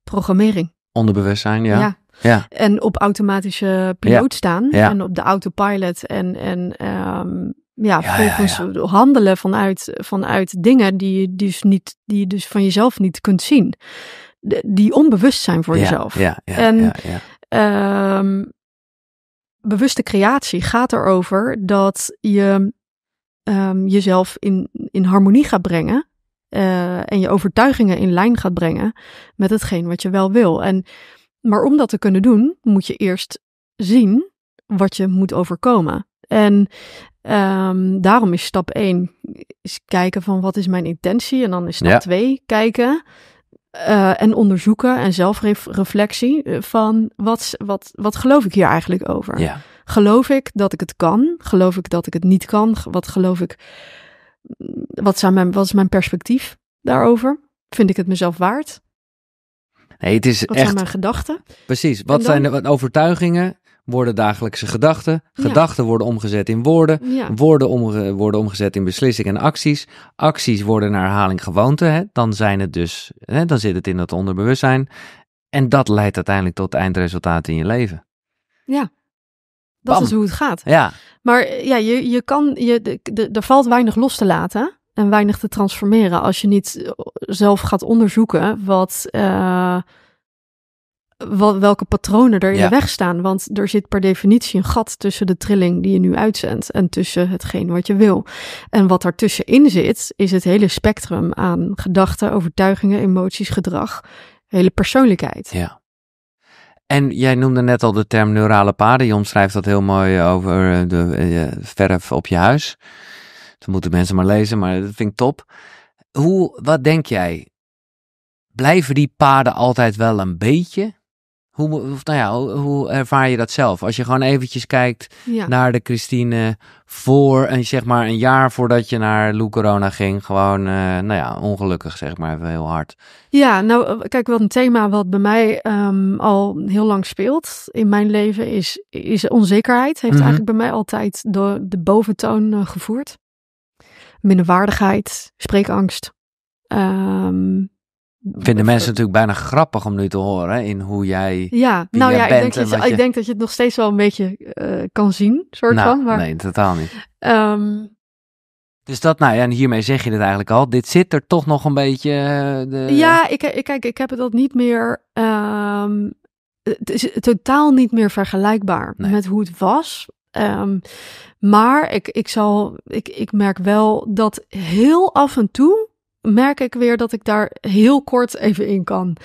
programmering. Onderbewustzijn, ja. ja. Ja. En op automatische piloot staan. En op de autopilot. En, en ehm, ja, volgens handelen vanuit, vanuit dingen die je, dus niet, die je dus van jezelf niet kunt zien. die onbewust zijn voor jezelf. en ehm, bewuste creatie gaat erover dat je ehm, jezelf in, in harmonie gaat brengen. Eh, en je overtuigingen in lijn gaat brengen met hetgeen wat je wel wil. En maar om dat te kunnen doen, moet je eerst zien wat je moet overkomen. En ehm, daarom is stap 1 kijken van wat is mijn intentie. En dan is stap 2 kijken eh, en onderzoeken en zelfreflectie eh, van wat, wat, wat geloof ik hier eigenlijk over? Geloof ik dat ik het kan? Geloof ik dat ik het niet kan? Wat geloof ik? Wat, zijn mijn, wat is mijn perspectief daarover? Vind ik het mezelf waard? het is echt... zijn mijn gedachten? Precies, wat zijn de wat overtuigingen? Worden dagelijkse gedachten. Gedachten worden omgezet in woorden. Woorden worden omgezet in beslissingen en acties. Acties worden naar herhaling gewoonte. Dan zijn het dus, hè? dan zit het in dat onderbewustzijn. En dat leidt uiteindelijk tot eindresultaten in je leven. Ja, dat is hoe het gaat. Ja. Maar ja, je, je kan, je, er valt weinig los te laten en weinig te transformeren als je niet eh, zelf gaat onderzoeken wat, uh, wat welke patronen er in de weg staan. Want er zit per definitie een gat tussen de trilling die je nu uitzendt en tussen hetgeen wat je wil. En wat tussenin zit, is het hele spectrum aan gedachten, overtuigingen, emoties, gedrag, hele persoonlijkheid. Ja. En jij noemde net al de term neurale paden. Je omschrijft dat heel mooi over eh, de verf op je huis dat moeten mensen maar lezen, maar dat vind ik top. Hoe, wat denk jij? Blijven die paden altijd wel een beetje? Hoe, nou ja, hoe, ervaar je dat zelf? Als je gewoon eventjes kijkt naar de Christine voor een, zeg maar een jaar voordat je naar Lou Corona ging. Gewoon, eh, nou ja, ongelukkig zeg maar, heel hard. Ja, nou kijk, wat een thema wat bij mij ehm, al heel lang speelt in mijn leven is, is onzekerheid. Heeft mhm. eigenlijk bij mij altijd door de boventoon eh, gevoerd minderwaardigheid, spreekangst. Um, Vinden mensen natuurlijk bijna grappig om nu te horen in hoe jij. Ja, nou ja, ik, denk dat je, ik denk dat je het nog steeds wel een beetje eh, kan zien, soort nou, van. Maar, nee, totaal niet. Ehm, dus dat, nou ja, en hiermee zeg je het eigenlijk al. Dit zit er toch nog een beetje. Eh, de... Ja, ik, ik, kijk, ik heb het al niet meer. Ehm, het is totaal niet meer vergelijkbaar met hoe het was. Maar ik, ik, zal, ik, ik merk wel dat heel af en toe merk ik weer dat ik daar heel kort even in kan,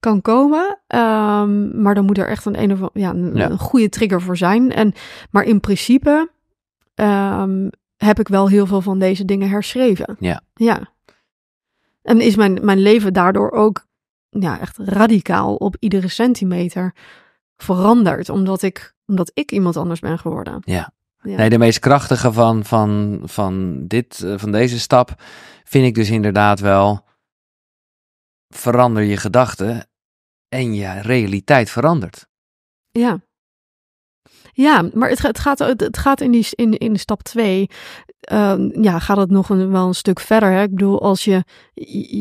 kan komen. Ehm, maar dan moet er echt een, een, of, ja, een, goede trigger voor zijn. En, maar in principe ehm, heb ik wel heel veel van deze dingen herschreven. Ja. ja. En is mijn, mijn leven daardoor ook ja, echt radicaal op iedere centimeter veranderd. Omdat ik, omdat ik iemand anders ben geworden. Ja. Nee, de meest krachtige van, van, van, dit, eh, van deze stap vind ik dus inderdaad wel. Verander je gedachten en je realiteit verandert. Ja. Ja, maar het, het, gaat, het gaat in, die, in, in stap 2. Ehm, ja, gaat het nog een, wel een stuk verder. Hè? Ik bedoel, als je,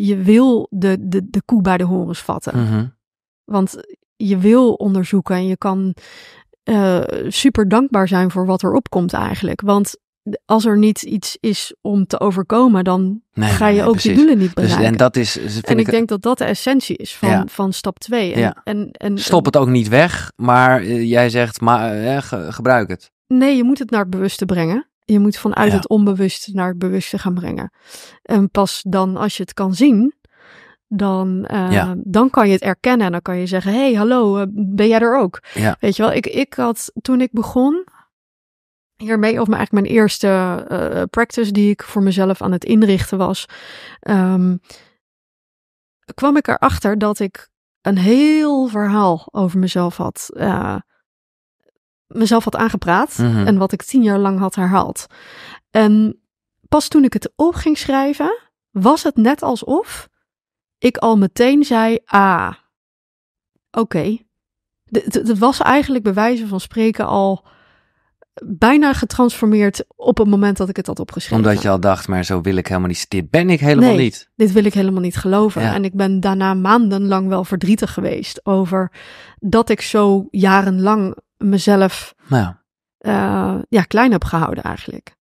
je wil de, de, de koe bij de horens vatten. Mhm. Want je wil onderzoeken en je kan eh, super dankbaar zijn voor wat er opkomt eigenlijk. Want als er niet iets is om te overkomen, dan ga je ook precies. je doelen niet bereiken. Dus, en dat is, dus vind en ik, denk dat dat de essentie is van, van stap 2. En, ja. en, Stop het ook niet weg, maar eh, jij zegt, maar, eh, gebruik het. Nee, je moet het naar het bewuste brengen. Je moet vanuit het onbewuste naar het bewuste gaan brengen. En pas dan als je het kan zien, dan, eh, dan kan je het erkennen en dan kan je zeggen: hey, hallo, eh, ben jij er ook? Weet je wel, ik, ik had toen ik begon hiermee, of eigenlijk mijn eerste eh, practice die ik voor mezelf aan het inrichten was, ehm, kwam ik erachter dat ik een heel verhaal over mezelf had. mezelf had aangepraat mhm. en wat ik tien jaar lang had herhaald. En pas toen ik het op ging schrijven, was het net alsof ik al meteen zei: Ah, oké. Okay. Het was eigenlijk bij wijze van spreken al bijna getransformeerd op het moment dat ik het had opgeschreven. Omdat je al dacht, maar zo wil ik helemaal niet. Dit ben ik helemaal nee, niet. Dit wil ik helemaal niet geloven. En ik ben daarna maandenlang wel verdrietig geweest over dat ik zo jarenlang mezelf nou. ja, eh, klein heb gehouden eigenlijk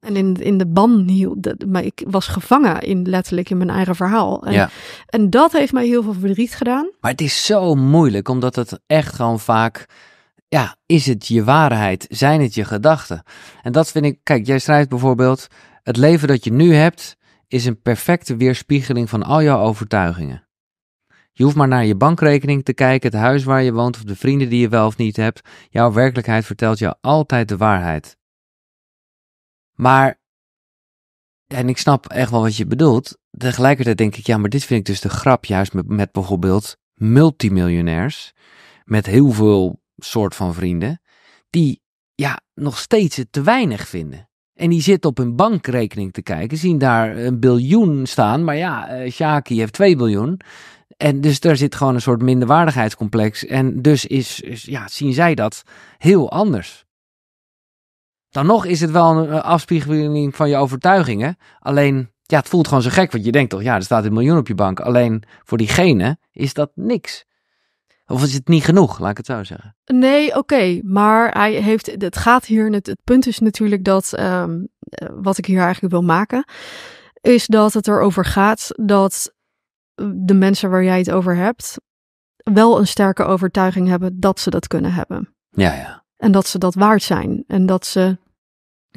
en in, in de ban hield. Maar ik was gevangen in letterlijk in mijn eigen verhaal. En, ja. en dat heeft mij heel veel verdriet gedaan. Maar het is zo moeilijk, omdat het echt gewoon vaak. Ja, is het je waarheid? Zijn het je gedachten? En dat vind ik. Kijk, jij schrijft bijvoorbeeld. Het leven dat je nu hebt is een perfecte weerspiegeling van al jouw overtuigingen. Je hoeft maar naar je bankrekening te kijken, het huis waar je woont of de vrienden die je wel of niet hebt. Jouw werkelijkheid vertelt jou altijd de waarheid. Maar, en ik snap echt wel wat je bedoelt. Tegelijkertijd denk ik, ja, maar dit vind ik dus de grap juist met, bijvoorbeeld multimiljonairs. Met heel veel soort van vrienden. Die, ja, nog steeds het te weinig vinden. En die zitten op hun bankrekening te kijken, zien daar een biljoen staan. Maar ja, uh, eh, Shaki heeft 2 biljoen. En dus daar zit gewoon een soort minderwaardigheidscomplex. En dus is, ja, zien zij dat heel anders. Dan nog is het wel een eh, afspiegeling van je overtuigingen. Alleen, ja, het voelt gewoon zo gek. Want je denkt toch, ja, er staat een miljoen op je bank. Alleen voor diegene is dat niks. Of is het niet genoeg, laat ik het zo zeggen? Nee, oké. Maar hij heeft, het gaat hier, het, het punt is natuurlijk dat, ehm, eh, wat ik hier eigenlijk wil maken, is dat het erover gaat dat eh, de mensen waar jij het over hebt, wel een sterke overtuiging hebben dat ze dat kunnen hebben. Ja, ja. En dat ze dat waard zijn. En dat ze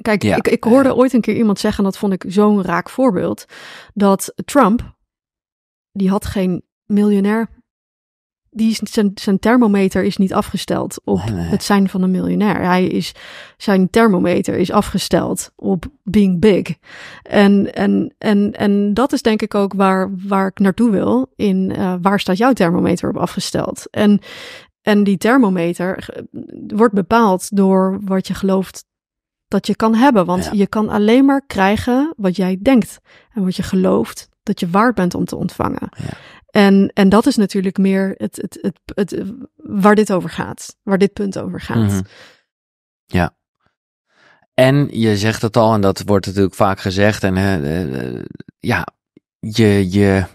Kijk, ik, ik hoorde ooit een keer iemand zeggen, dat vond ik zo'n raak voorbeeld, dat Trump, die had geen miljonair, die zijn, zijn thermometer is niet afgesteld op het zijn van een miljonair. Hij is, zijn thermometer is afgesteld op being big. En, en, en, en dat is denk ik ook waar, waar ik naartoe wil, in eh, waar staat jouw thermometer op afgesteld? En en die thermometer eh, wordt bepaald door wat je gelooft dat je kan hebben. Want je kan alleen maar krijgen wat jij denkt en wat je gelooft dat je waard bent om te ontvangen. Ja. En, en dat is natuurlijk meer het, het, het, het, waar dit over gaat, waar dit punt over gaat. Mhm. Ja. En je zegt het al, en dat wordt natuurlijk vaak gezegd. En eh, eh, eh, ja, je, je,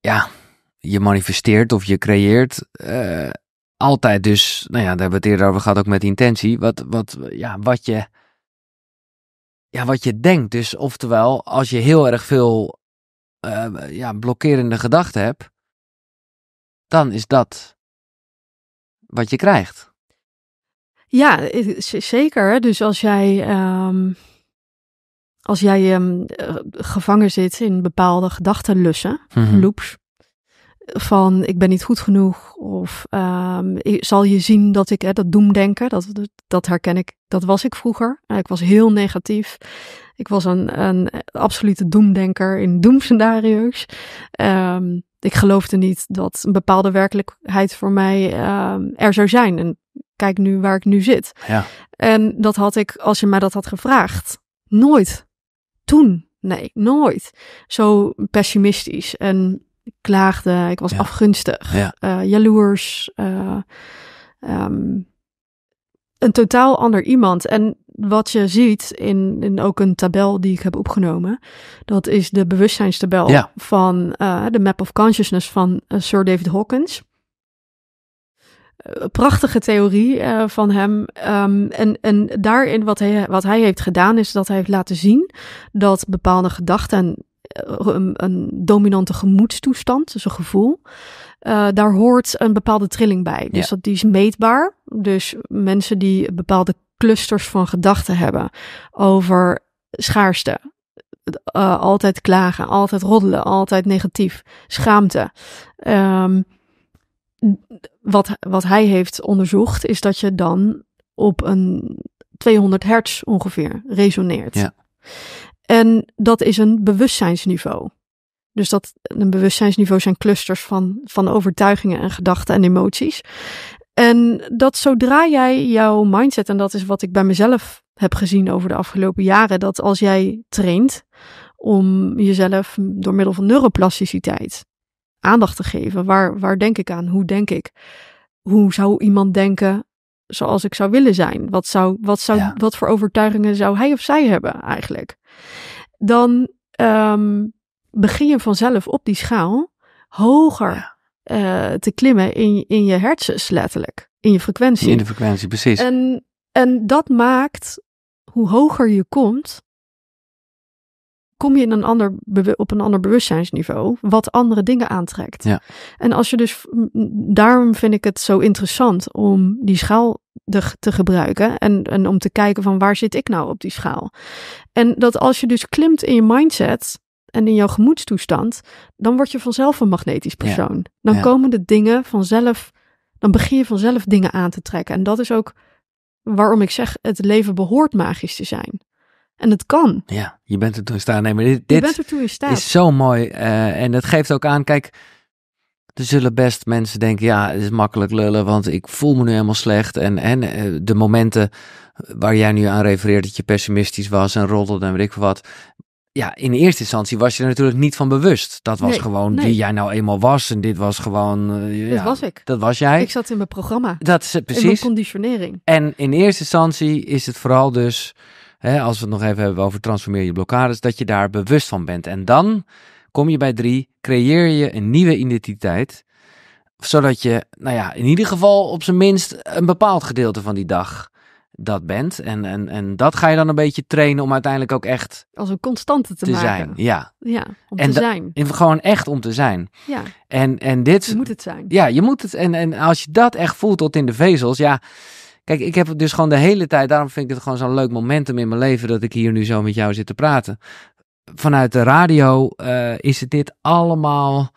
ja, je manifesteert of je creëert altijd dus, nou ja, daar hebben we het eerder over gehad, ook met intentie. Wat, wat, ja, wat je, ja, wat je denkt. Dus oftewel, als je heel erg veel eh, ja, blokkerende gedachten hebt, dan is dat wat je krijgt. Ja, zeker. Dus als jij, ehm, als jij ehm, eh, gevangen zit in bepaalde gedachtenlussen, mm loops, van ik ben niet goed genoeg of ehm, zal je zien dat ik hè, dat doemdenken, dat, dat herken ik, dat was ik vroeger. Ik was heel negatief. Ik was een, een absolute doemdenker in doemscenario's. Ehm, ik geloofde niet dat een bepaalde werkelijkheid voor mij ehm, er zou zijn. En kijk nu waar ik nu zit. Ja. En dat had ik, als je mij dat had gevraagd, nooit. Toen. Nee, nooit. Zo pessimistisch. En ik klaagde, ik was afgunstig, eh, jaloers. Eh, ehm, een totaal ander iemand. En wat je ziet in, in ook een tabel die ik heb opgenomen, dat is de bewustzijnstabel van eh, de Map of Consciousness van Sir David Hawkins prachtige theorie van hem. Ehm, en, en daarin wat hij, wat hij heeft gedaan is dat hij heeft laten zien dat bepaalde gedachten eh, een, dominante gemoedstoestand, dus een gevoel. Eh, daar hoort een bepaalde trilling bij. Dus dat, die is meetbaar. Dus mensen die bepaalde clusters van gedachten hebben over schaarste, eh, altijd klagen, altijd roddelen, altijd negatief, schaamte. Ehm, wat, wat hij heeft onderzocht, is dat je dan op een 200 hertz ongeveer resoneert. Ja. En dat is een bewustzijnsniveau. Dus dat een bewustzijnsniveau zijn clusters van, van overtuigingen en gedachten en emoties. En dat zodra jij jouw mindset, en dat is wat ik bij mezelf heb gezien over de afgelopen jaren, dat als jij traint om jezelf door middel van neuroplasticiteit aandacht te geven, waar, waar denk ik aan, hoe denk ik, hoe zou iemand denken zoals ik zou willen zijn? Wat, zou, wat, zou, wat voor overtuigingen zou hij of zij hebben eigenlijk? Dan ehm, begin je vanzelf op die schaal hoger eh, te klimmen in, in je hersens letterlijk. In je frequentie. In de frequentie, precies. En, en dat maakt, hoe hoger je komt, kom je in een ander, op een ander bewustzijnsniveau, wat andere dingen aantrekt. Ja. En als je dus, daarom vind ik het zo interessant om die schaal te gebruiken en, en om te kijken van waar zit ik nou op die schaal. En dat als je dus klimt in je mindset, en in jouw gemoedstoestand, dan word je vanzelf een magnetisch persoon. dan komen de dingen vanzelf, dan begin je vanzelf dingen aan te trekken. En dat is ook waarom ik zeg, het leven behoort magisch te zijn. En het kan. Ja, je bent er toe in staat. Nee, maar dit, dit je bent er toe in staat. is zo mooi. Eh, en dat geeft ook aan, kijk, er zullen best mensen denken, ja, het is makkelijk lullen, want ik voel me nu helemaal slecht. En, en eh, de momenten waar jij nu aan refereert dat je pessimistisch was en roddelde en weet ik wat. Ja, in eerste instantie was je er natuurlijk niet van bewust. Dat was gewoon wie jij nou eenmaal was. En dit was gewoon... Eh, dat ja, was ik. Dat was jij. Ik zat in mijn programma. Dat is precies. In mijn conditionering. En in eerste instantie is het vooral dus hè, als we het nog even hebben over transformeer je blokkades, dat je daar bewust van bent. En dan kom je bij drie, creëer je een nieuwe identiteit, zodat je, nou ja, in ieder geval op zijn minst een bepaald gedeelte van die dag dat bent. En, en, en dat ga je dan een beetje trainen om uiteindelijk ook echt. Als een constante te, maken. zijn. Ja. ja om te zijn. En gewoon echt om te zijn. Ja. En, en dit. Je moet het zijn. Ja, je moet het. En, en als je dat echt voelt tot in de vezels, ja Kijk, ik heb dus gewoon de hele tijd, daarom vind ik het gewoon zo'n leuk momentum in mijn leven dat ik hier nu zo met jou zit te praten. Vanuit de radio eh, is het dit allemaal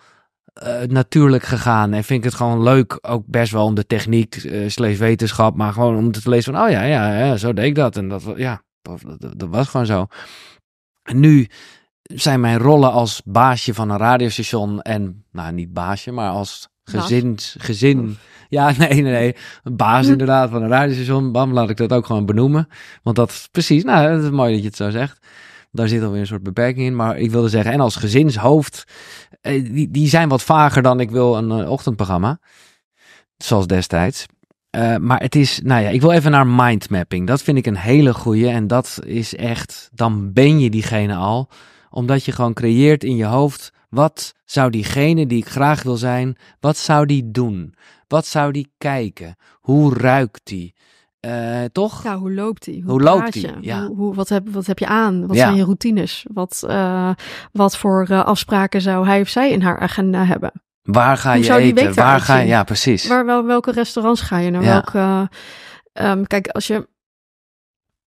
eh, natuurlijk gegaan. En vind ik het gewoon leuk, ook best wel om de techniek, uh, eh, slechts wetenschap, maar gewoon om te lezen van, oh ja, ja, ja, zo deed ik dat. En dat, ja, dat, dat was gewoon zo. En nu zijn mijn rollen als baasje van een radiostation en, nou niet baasje, maar als Gezins, gezin. Ja, nee, nee, nee. Een baas inderdaad van een radiostation. Bam, laat ik dat ook gewoon benoemen. Want dat precies, nou, dat is mooi dat je het zo zegt. Daar zit alweer een soort beperking in. Maar ik wilde zeggen, en als gezinshoofd, eh, die, die zijn wat vager dan ik wil een eh, ochtendprogramma. Zoals destijds. Eh, maar het is, nou ja, ik wil even naar mindmapping. Dat vind ik een hele goeie. En dat is echt, dan ben je diegene al. Omdat je gewoon creëert in je hoofd wat zou diegene die ik graag wil zijn, wat zou die doen? Wat zou die kijken? Hoe ruikt die? Eh, toch? hoe loopt hij? Hoe, loopt hij? Ja. Hoe, wat, heb, wat heb je aan? Wat zijn je routines? Wat, eh, wat voor eh, afspraken zou hij of zij in haar agenda hebben? Waar ga je eten? Waar ga je? Ja, precies. Waar, wel, welke restaurants ga je naar? Ehm, kijk, als je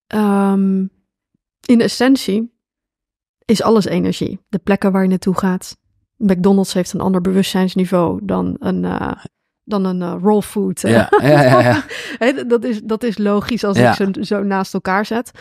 ehm, in essentie is alles energie. De plekken waar je naartoe gaat. McDonald's heeft een ander bewustzijnsniveau dan een, uh, dan een eh, raw food. Eh. Ja, ja, ja, ja. dat, is, dat is logisch als ik ze zo naast elkaar zet.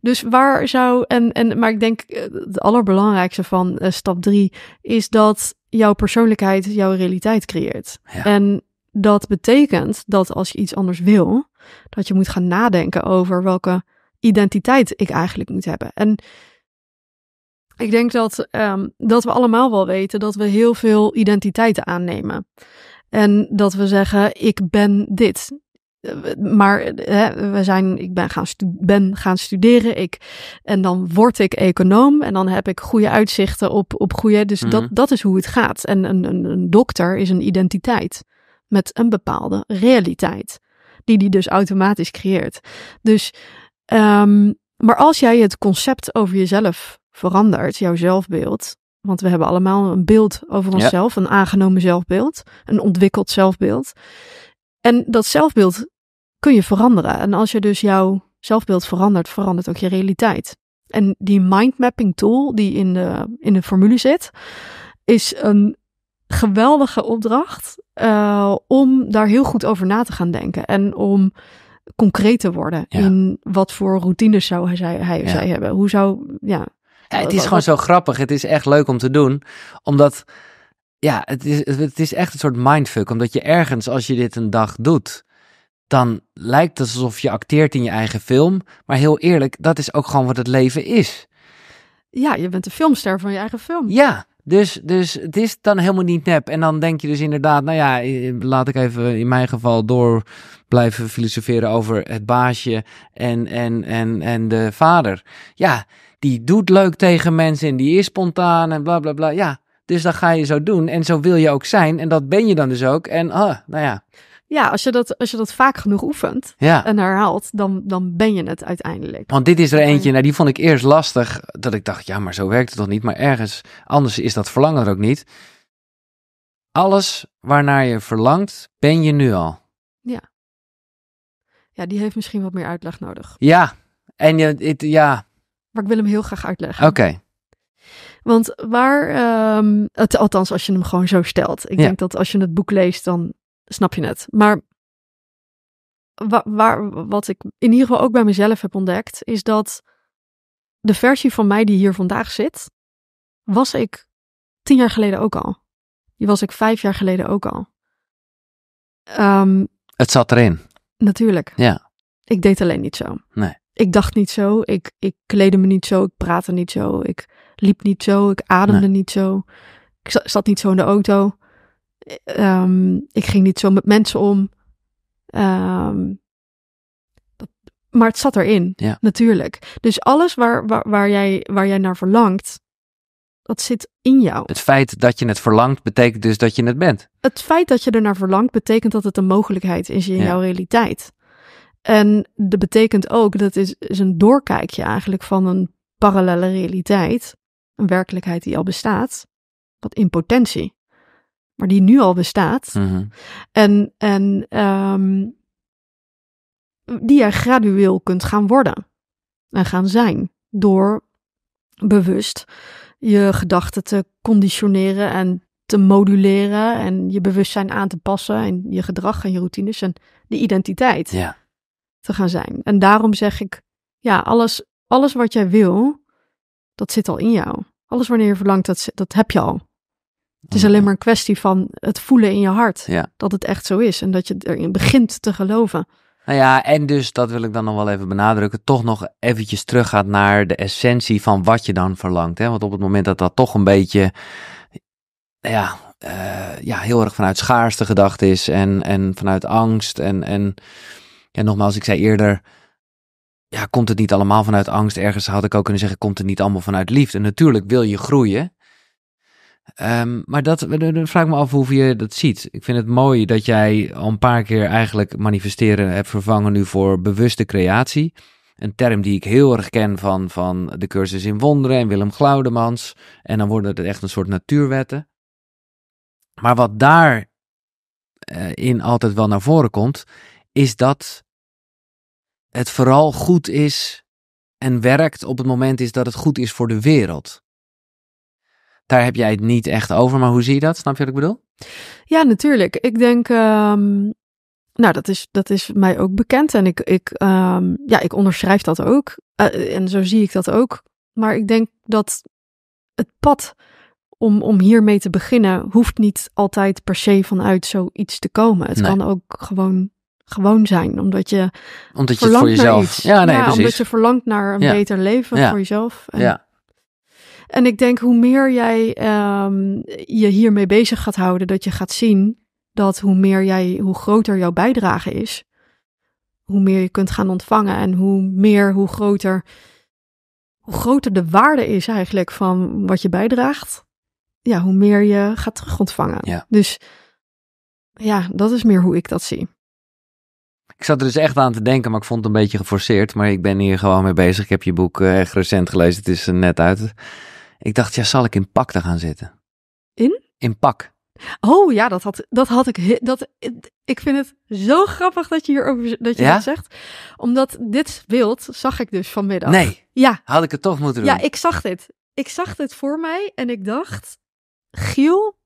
Dus waar zou. En, en, maar ik denk het allerbelangrijkste van stap drie is dat jouw persoonlijkheid jouw realiteit creëert. En dat betekent dat als je iets anders wil, dat je moet gaan nadenken over welke identiteit ik eigenlijk moet hebben. En ik denk dat, ehm, dat we allemaal wel weten dat we heel veel identiteiten aannemen. En dat we zeggen, ik ben dit. Maar hè, we zijn, ik ben gaan, ben gaan studeren. Ik, en dan word ik econoom. En dan heb ik goede uitzichten op, op goede. Dus dat, mhm. dat is hoe het gaat. En een, een, dokter is een identiteit met een bepaalde realiteit. Die die dus automatisch creëert. Dus, ehm, maar als jij het concept over jezelf verandert, jouw zelfbeeld. Want we hebben allemaal een beeld over onszelf, een aangenomen zelfbeeld, een ontwikkeld zelfbeeld. En dat zelfbeeld kun je veranderen. En als je dus jouw zelfbeeld verandert, verandert ook je realiteit. En die mindmapping tool die in de, in de formule zit, is een geweldige opdracht eh, om daar heel goed over na te gaan denken. En om concreet te worden in wat voor routines zou hij, hij of zij hebben. Hoe zou, ja, het eh, is gewoon zo grappig. Het is echt leuk om te doen. Omdat, ja, het is, het is echt een soort mindfuck. Omdat je ergens, als je dit een dag doet, dan lijkt het alsof je acteert in je eigen film. Maar heel eerlijk, dat is ook gewoon wat het leven is. Ja, je bent de filmster van je eigen film. Ja, dus, dus het is dan helemaal niet nep. En dan denk je dus inderdaad, nou ja, laat ik even in mijn geval door blijven filosoferen over het baasje en, en, en, en de vader. Ja, die doet leuk tegen mensen en die is spontaan en bla bla bla. Ja, dus dat ga je zo doen en zo wil je ook zijn en dat ben je dan dus ook. En ah, nou ja. Ja, als je, dat, als je dat vaak genoeg oefent en herhaalt, dan, dan ben je het uiteindelijk. Want dit is er eentje, nou die vond ik eerst lastig, dat ik dacht, ja, maar zo werkt het toch niet. Maar ergens anders is dat verlangen er ook niet. Alles waarnaar je verlangt, ben je nu al. Ja. Ja, die heeft misschien wat meer uitleg nodig. Ja, en je, het, ja, maar ik wil hem heel graag uitleggen. Oké. Want waar, ehm, het, althans als je hem gewoon zo stelt. Ik denk dat als je het boek leest, dan snap je het. Maar waar, wat ik in ieder geval ook bij mezelf heb ontdekt, is dat de versie van mij die hier vandaag zit, was ik tien jaar geleden ook al. Die was ik vijf jaar geleden ook al. Ehm, het zat erin. Natuurlijk. Ja. Ik deed alleen niet zo. Nee ik dacht niet zo, ik, ik kleedde me niet zo, ik praatte niet zo, ik liep niet zo, ik ademde niet zo, ik zat, niet zo in de auto, ehm, ik ging niet zo met mensen om. Ehm, maar het zat erin, natuurlijk. Dus alles waar, waar, jij, waar jij naar verlangt, dat zit in jou. Het feit dat je het verlangt, betekent dus dat je het bent. Het feit dat je ernaar verlangt, betekent dat het een mogelijkheid is in jouw realiteit. En dat betekent ook, dat is, is een doorkijkje eigenlijk van een parallele realiteit, een werkelijkheid die al bestaat, wat in potentie, maar die nu al bestaat. Mhm. En, en ehm, die je gradueel kunt gaan worden en gaan zijn door bewust je gedachten te conditioneren en te moduleren en je bewustzijn aan te passen en je gedrag en je routines en de identiteit. Ja te gaan zijn. En daarom zeg ik, ja, alles, alles wat jij wil, dat zit al in jou. Alles wanneer je verlangt, dat, dat heb je al. Het is alleen maar een kwestie van het voelen in je hart. Ja. Dat het echt zo is en dat je erin begint te geloven. Nou ja, en dus, dat wil ik dan nog wel even benadrukken, toch nog eventjes teruggaat naar de essentie van wat je dan verlangt. Hè? Want op het moment dat dat toch een beetje, ja, eh, ja heel erg vanuit schaarste gedacht is en, en vanuit angst en, en ja, nogmaals, ik zei eerder, ja, komt het niet allemaal vanuit angst? Ergens had ik ook kunnen zeggen, komt het niet allemaal vanuit liefde? Natuurlijk wil je groeien. Ehm, maar dat, dan vraag ik me af hoe je dat ziet. Ik vind het mooi dat jij al een paar keer eigenlijk manifesteren hebt vervangen nu voor bewuste creatie. Een term die ik heel erg ken van, van de cursus in wonderen en Willem Glaudemans. En dan worden het echt een soort natuurwetten. Maar wat daarin eh, altijd wel naar voren komt, is dat het vooral goed is en werkt op het moment is dat het goed is voor de wereld. Daar heb jij het niet echt over, maar hoe zie je dat? Snap je wat ik bedoel? Ja, natuurlijk. Ik denk, ehm, nou, dat is, dat is mij ook bekend en ik, ik, ehm, ja, ik onderschrijf dat ook. Eh, en zo zie ik dat ook. Maar ik denk dat het pad om, om hiermee te beginnen hoeft niet altijd per se vanuit zoiets te komen. Het kan ook gewoon gewoon zijn. Omdat je. Omdat je het voor jezelf. Ja, nee, ja, precies. Omdat je verlangt naar een beter leven voor jezelf. En, ja. En ik denk hoe meer jij ehm, je hiermee bezig gaat houden, dat je gaat zien dat hoe meer jij, hoe groter jouw bijdrage is, hoe meer je kunt gaan ontvangen en hoe meer, hoe groter, hoe groter de waarde is eigenlijk van wat je bijdraagt, ja, hoe meer je gaat ontvangen. Ja. Dus ja, dat is meer hoe ik dat zie. Ik zat er dus echt aan te denken, maar ik vond het een beetje geforceerd. Maar ik ben hier gewoon mee bezig. Ik heb je boek eh, echt recent gelezen. Het is eh, net uit. Ik dacht, ja, zal ik in pak te gaan zitten? In? In pak. Oh ja, dat had, dat had ik. Dat, ik vind het zo grappig dat je hierover dat je dat zegt. Omdat dit beeld zag ik dus vanmiddag. Nee. Ja. Had ik het toch moeten doen? Ja, ik zag dit. Ik zag dit voor mij en ik dacht, Giel,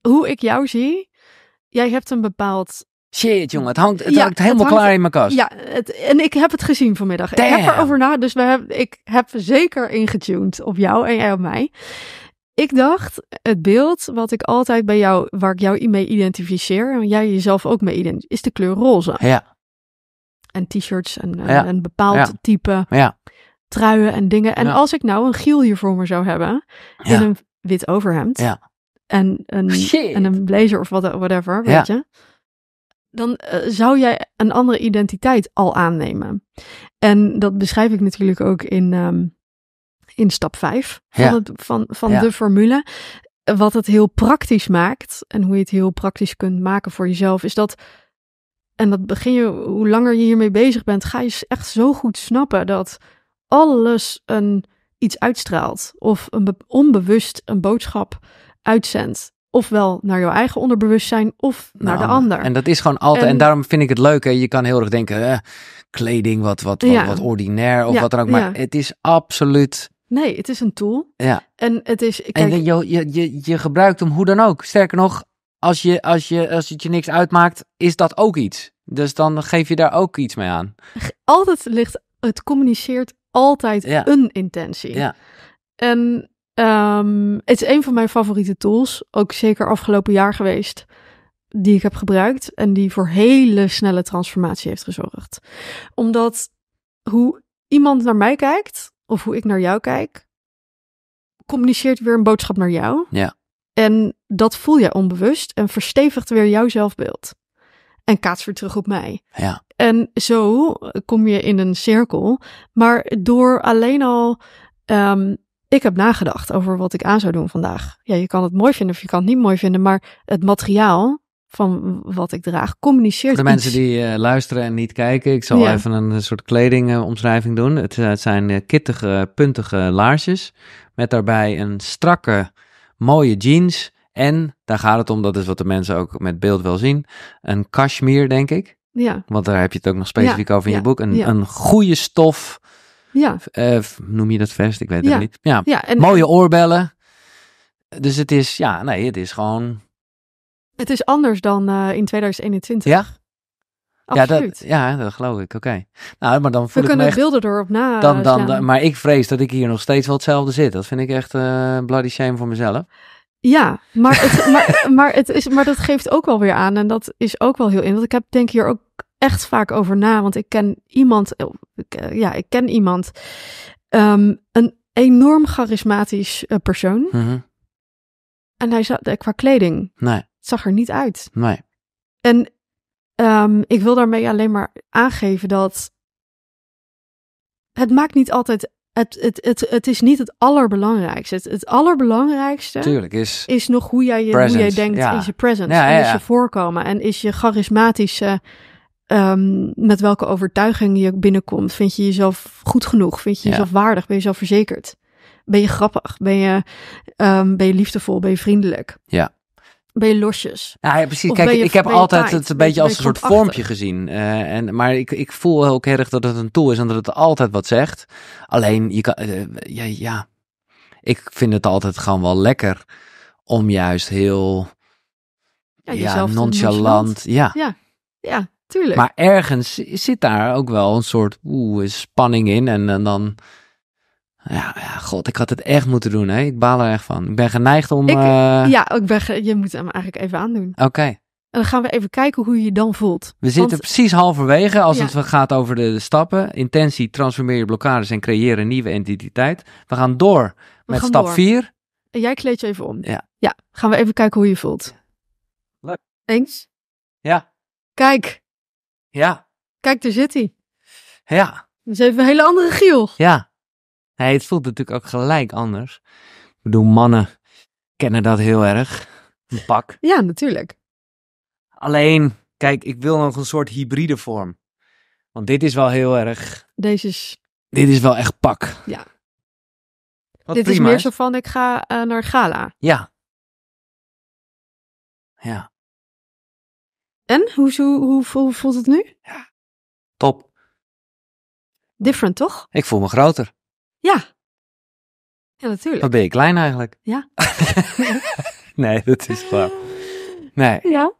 hoe ik jou zie, jij hebt een bepaald Shit, jongen, het hangt, het helemaal klaar in mijn kast. Ja, het, en ik heb het gezien vanmiddag. Damn. Ik heb erover na, dus we heb, ik heb zeker ingetuned op jou en jij op mij. Ik dacht, het beeld wat ik altijd bij jou, waar ik jou mee identificeer, en jij jezelf ook mee identificeert, is de kleur roze. Ja. En t-shirts en, een bepaald type ja. truien en dingen. En als ik nou een giel hier voor me zou hebben, in een wit overhemd, en een, en een blazer of whatever, weet je dan eh, zou jij een andere identiteit al aannemen. En dat beschrijf ik natuurlijk ook in, ehm, in stap 5 van, van, van de formule. Wat het heel praktisch maakt en hoe je het heel praktisch kunt maken voor jezelf, is dat. En dat begin je, hoe langer je hiermee bezig bent, ga je echt zo goed snappen dat alles een, iets uitstraalt. Of een onbewust een boodschap uitzendt ofwel naar jouw eigen onderbewustzijn of naar de nou, ander. En dat is gewoon altijd. En, daarom vind ik het leuk. Hè? Je kan heel erg denken, eh, kleding wat, wat, wat, wat, ordinair of wat dan ook. Maar het is absoluut. Nee, het is een tool. Ja. En het is. Kijk, en je, je, je, je gebruikt hem hoe dan ook. Sterker nog, als, je, als, je, als het je niks uitmaakt, is dat ook iets. Dus dan geef je daar ook iets mee aan. Altijd ligt, het communiceert altijd een intentie. Ja. En Ehm, het is een van mijn favoriete tools, ook zeker afgelopen jaar geweest, die ik heb gebruikt en die voor hele snelle transformatie heeft gezorgd. Omdat hoe iemand naar mij kijkt of hoe ik naar jou kijk, communiceert weer een boodschap naar jou. Ja. En dat voel jij onbewust en verstevigt weer jouw zelfbeeld. En kaats weer terug op mij. Ja. En zo kom je in een cirkel. Maar door alleen al ehm, ik heb nagedacht over wat ik aan zou doen vandaag. Ja, je kan het mooi vinden of je kan het niet mooi vinden, maar het materiaal van wat ik draag communiceert. Voor de mensen die eh, luisteren en niet kijken, ik zal even een soort kledingomschrijving uh, doen. Het, eh, zijn eh, kittige, puntige laarsjes met daarbij een strakke, mooie jeans. En daar gaat het om, dat is wat de mensen ook met beeld wel zien, een cashmere, denk ik. Ja. Want daar heb je het ook nog specifiek over in je boek. Een, een goede stof ja. Eh, noem je dat vest? Ik weet het niet. Ja, mooie oorbellen. Dus het is, ja, nee, het is gewoon... Het is anders dan eh, in 2021. Ja? Ja, dat, ja, dat geloof ik. Oké. Nou, maar dan voel We ik kunnen me echt, erop na. Dan, dan, maar ik vrees dat ik hier nog steeds wel hetzelfde zit. Dat vind ik echt uh, bloody shame voor mezelf. Ja, maar, het, maar, maar, het is, maar dat geeft ook wel weer aan. En dat is ook wel heel in. Want ik heb denk hier ook echt vaak over na, want ik ken iemand, eh, eh, ja, ik ken iemand, ehm, een enorm charismatisch eh, persoon. Mhm. En hij zat qua kleding, nee. zag er niet uit. Nee. En ehm, ik wil daarmee alleen maar aangeven dat het maakt niet altijd het, het, het, het is niet het allerbelangrijkste. Het, het allerbelangrijkste Tuurlijk, is, is nog hoe jij, je, hoe jij denkt, ja. je presence, ja, is je voorkomen en is je charismatische Ehm, met welke overtuiging je binnenkomt. Vind je jezelf goed genoeg? Vind je jezelf waardig? Ben je zelfverzekerd? verzekerd? Ben je grappig? Ben je, ehm, ben je liefdevol? Ben je vriendelijk? Ja. Ben je losjes? ja, precies. Kijk, ik heb altijd het een beetje als een soort vormpje gezien. Eh, en, maar ik, ik voel ook erg dat het een tool is en dat het altijd wat zegt. Alleen, je kan, eh, ja, ja, ik vind het altijd gewoon wel lekker om juist heel ja, nonchalant. Ja. ja. ja, Tuurlijk. Maar ergens zit daar ook wel een soort oeh, spanning in. En, dan. Ja, ja, god, ik had het echt moeten doen. Hè? Ik baal er echt van. Ik ben geneigd om. Ik, eh, Ja, ik ben je moet hem eigenlijk even aandoen. Oké. En dan gaan we even kijken hoe je je dan voelt. We zitten precies halverwege als het gaat over de, stappen. Intentie, transformeer je blokkades en creëer een nieuwe identiteit. We gaan door met stap 4. En jij kleed je even om. Ja. Ja, gaan we even kijken hoe je voelt. Leuk. Eens? Ja. Kijk, ja. Kijk, daar zit hij. Ja. Dat is even een hele andere giel. Ja. Nee, het voelt natuurlijk ook gelijk anders. Ik bedoel, mannen kennen dat heel erg. Een pak. Ja, natuurlijk. Alleen, kijk, ik wil nog een soort hybride vorm. Want dit is wel heel erg. Deze is. Dit is wel echt pak. Ja. Wat dit is meer zo van: ik ga eh, naar gala. Ja. Ja. En? Hoe, hoe, hoe, voelt het nu? Ja, top. Different, toch? Ik voel me groter. Ja. Ja, natuurlijk. Dan ben je klein eigenlijk. Ja. nee, dat is waar. Nee. Ja.